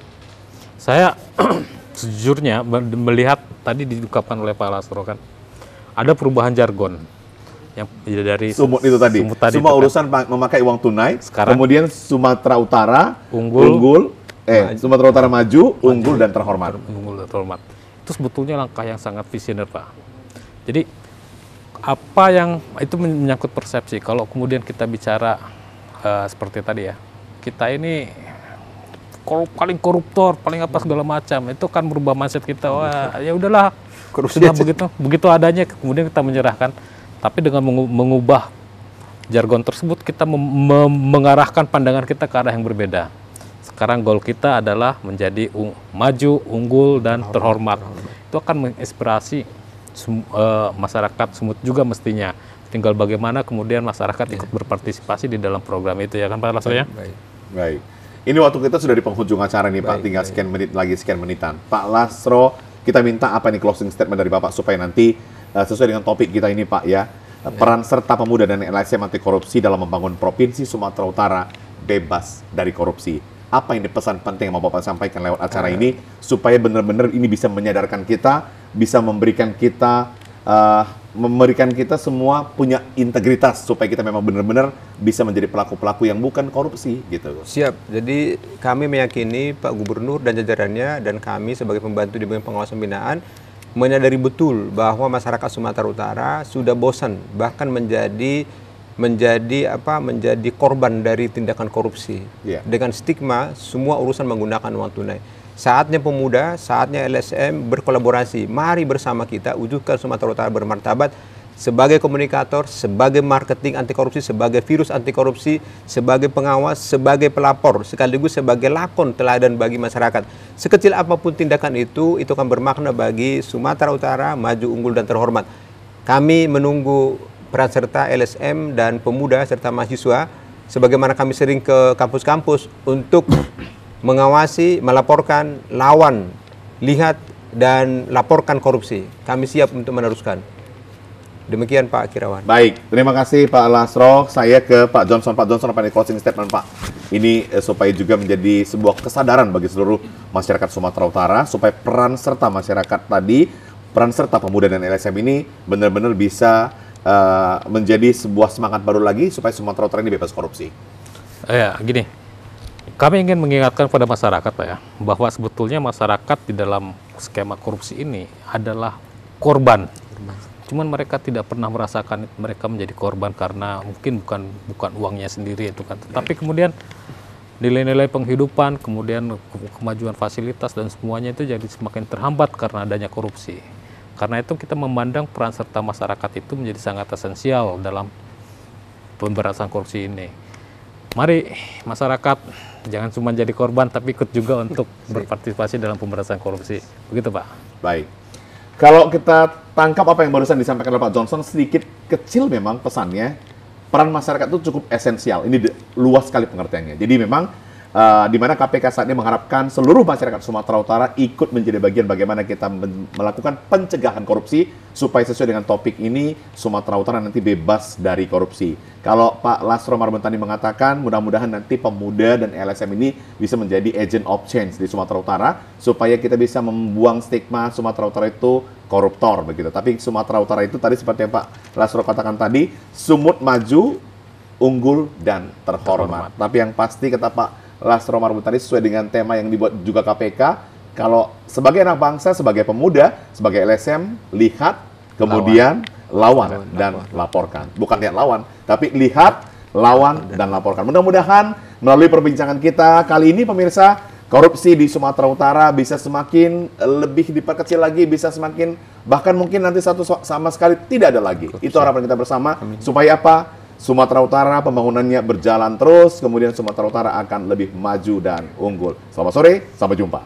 Saya sejujurnya melihat tadi diungkapkan oleh Pak Lastro kan ada perubahan jargon yang ya dari sumut itu tadi. Sumut tadi Semua kan. urusan kan. memakai uang tunai. Sekarang kemudian Sumatera Utara unggul, unggul eh Sumatera Utara maju, maju unggul dan terhormat. Unggul dan terhormat itu sebetulnya langkah yang sangat visioner Pak. Jadi apa yang itu menyangkut persepsi. Kalau kemudian kita bicara uh, seperti tadi ya, kita ini korup, paling koruptor, paling apa segala macam, itu kan berubah mindset kita. Wah, ya udahlah, sudah begitu, begitu adanya. Kemudian kita menyerahkan. Tapi dengan mengubah jargon tersebut, kita mengarahkan pandangan kita ke arah yang berbeda sekarang goal kita adalah menjadi un maju, unggul dan terhormat. Itu akan menginspirasi sum uh, eh, masyarakat Sumut juga mestinya. Tinggal bagaimana kemudian masyarakat iya. ikut berpartisipasi di dalam program itu ya kan Pak Lasro? ya? Baik. Baik. Ini waktu kita sudah di penghujung acara nih baik, Pak, tinggal baik. sekian menit lagi sekian menitan. Pak Lasro, kita minta apa nih closing statement dari Bapak supaya nanti uh, sesuai dengan topik kita ini Pak ya, ya, peran serta pemuda dan LSM anti korupsi dalam membangun provinsi Sumatera Utara bebas dari korupsi apa yang dipesan penting yang mau Bapak sampaikan lewat acara ini supaya benar-benar ini bisa menyadarkan kita, bisa memberikan kita uh, memberikan kita semua punya integritas supaya kita memang benar-benar bisa menjadi pelaku-pelaku yang bukan korupsi gitu. Siap. Jadi kami meyakini Pak Gubernur dan jajarannya dan kami sebagai pembantu di bagian pengawasan pembinaan menyadari betul bahwa masyarakat Sumatera Utara sudah bosan bahkan menjadi menjadi apa menjadi korban dari tindakan korupsi yeah. dengan stigma semua urusan menggunakan uang tunai saatnya pemuda saatnya LSM berkolaborasi mari bersama kita wujudkan Sumatera Utara bermartabat sebagai komunikator, sebagai marketing anti korupsi, sebagai virus anti korupsi, sebagai pengawas, sebagai pelapor, sekaligus sebagai lakon teladan bagi masyarakat. Sekecil apapun tindakan itu, itu akan bermakna bagi Sumatera Utara maju unggul dan terhormat. Kami menunggu serta LSM dan pemuda serta mahasiswa sebagaimana kami sering ke kampus-kampus untuk mengawasi, melaporkan, lawan, lihat dan laporkan korupsi. Kami siap untuk meneruskan. Demikian Pak Kirawan. Baik, terima kasih Pak Lasro. Saya ke Pak Johnson. Pak Johnson apa ini closing statement Pak? Ini eh, supaya juga menjadi sebuah kesadaran bagi seluruh masyarakat Sumatera Utara supaya peran serta masyarakat tadi, peran serta pemuda dan LSM ini benar-benar bisa uh, menjadi sebuah semangat baru lagi supaya semua Utara ini bebas korupsi? Eh, ya, gini. Kami ingin mengingatkan kepada masyarakat Pak ya, bahwa sebetulnya masyarakat di dalam skema korupsi ini adalah korban. Cuman mereka tidak pernah merasakan mereka menjadi korban karena mungkin bukan bukan uangnya sendiri itu kan. Tapi kemudian nilai-nilai penghidupan, kemudian kemajuan fasilitas dan semuanya itu jadi semakin terhambat karena adanya korupsi. Karena itu kita memandang peran serta masyarakat itu menjadi sangat esensial dalam pemberantasan korupsi ini. Mari masyarakat jangan cuma jadi korban tapi ikut juga untuk berpartisipasi dalam pemberantasan korupsi. Begitu Pak. Baik. Kalau kita tangkap apa yang barusan disampaikan oleh Pak Johnson sedikit kecil memang pesannya peran masyarakat itu cukup esensial. Ini luas sekali pengertiannya. Jadi memang uh, di mana KPK saat ini mengharapkan seluruh masyarakat Sumatera Utara ikut menjadi bagian bagaimana kita melakukan pencegahan korupsi supaya sesuai dengan topik ini Sumatera Utara nanti bebas dari korupsi. Kalau Pak Lasro Marbentani mengatakan mudah-mudahan nanti pemuda dan LSM ini bisa menjadi agent of change di Sumatera Utara supaya kita bisa membuang stigma Sumatera Utara itu koruptor begitu. Tapi Sumatera Utara itu tadi seperti yang Pak Lasro katakan tadi, sumut maju, unggul dan terhormat. terhormat. Tapi yang pasti kata Pak Las Romar tadi sesuai dengan tema yang dibuat juga KPK. Kalau sebagai anak bangsa, sebagai pemuda, sebagai LSM, lihat, kemudian lawan, lawan dan laporkan. Bukan lihat lawan, tapi lihat, lawan, dan laporkan. Mudah-mudahan melalui perbincangan kita kali ini pemirsa, korupsi di Sumatera Utara bisa semakin eh, lebih diperkecil lagi, bisa semakin bahkan mungkin nanti satu sama sekali tidak ada lagi. Korupsi. Itu harapan kita bersama Amin. supaya apa? Sumatera Utara pembangunannya berjalan terus, kemudian Sumatera Utara akan lebih maju dan unggul. Selamat sore, sampai jumpa.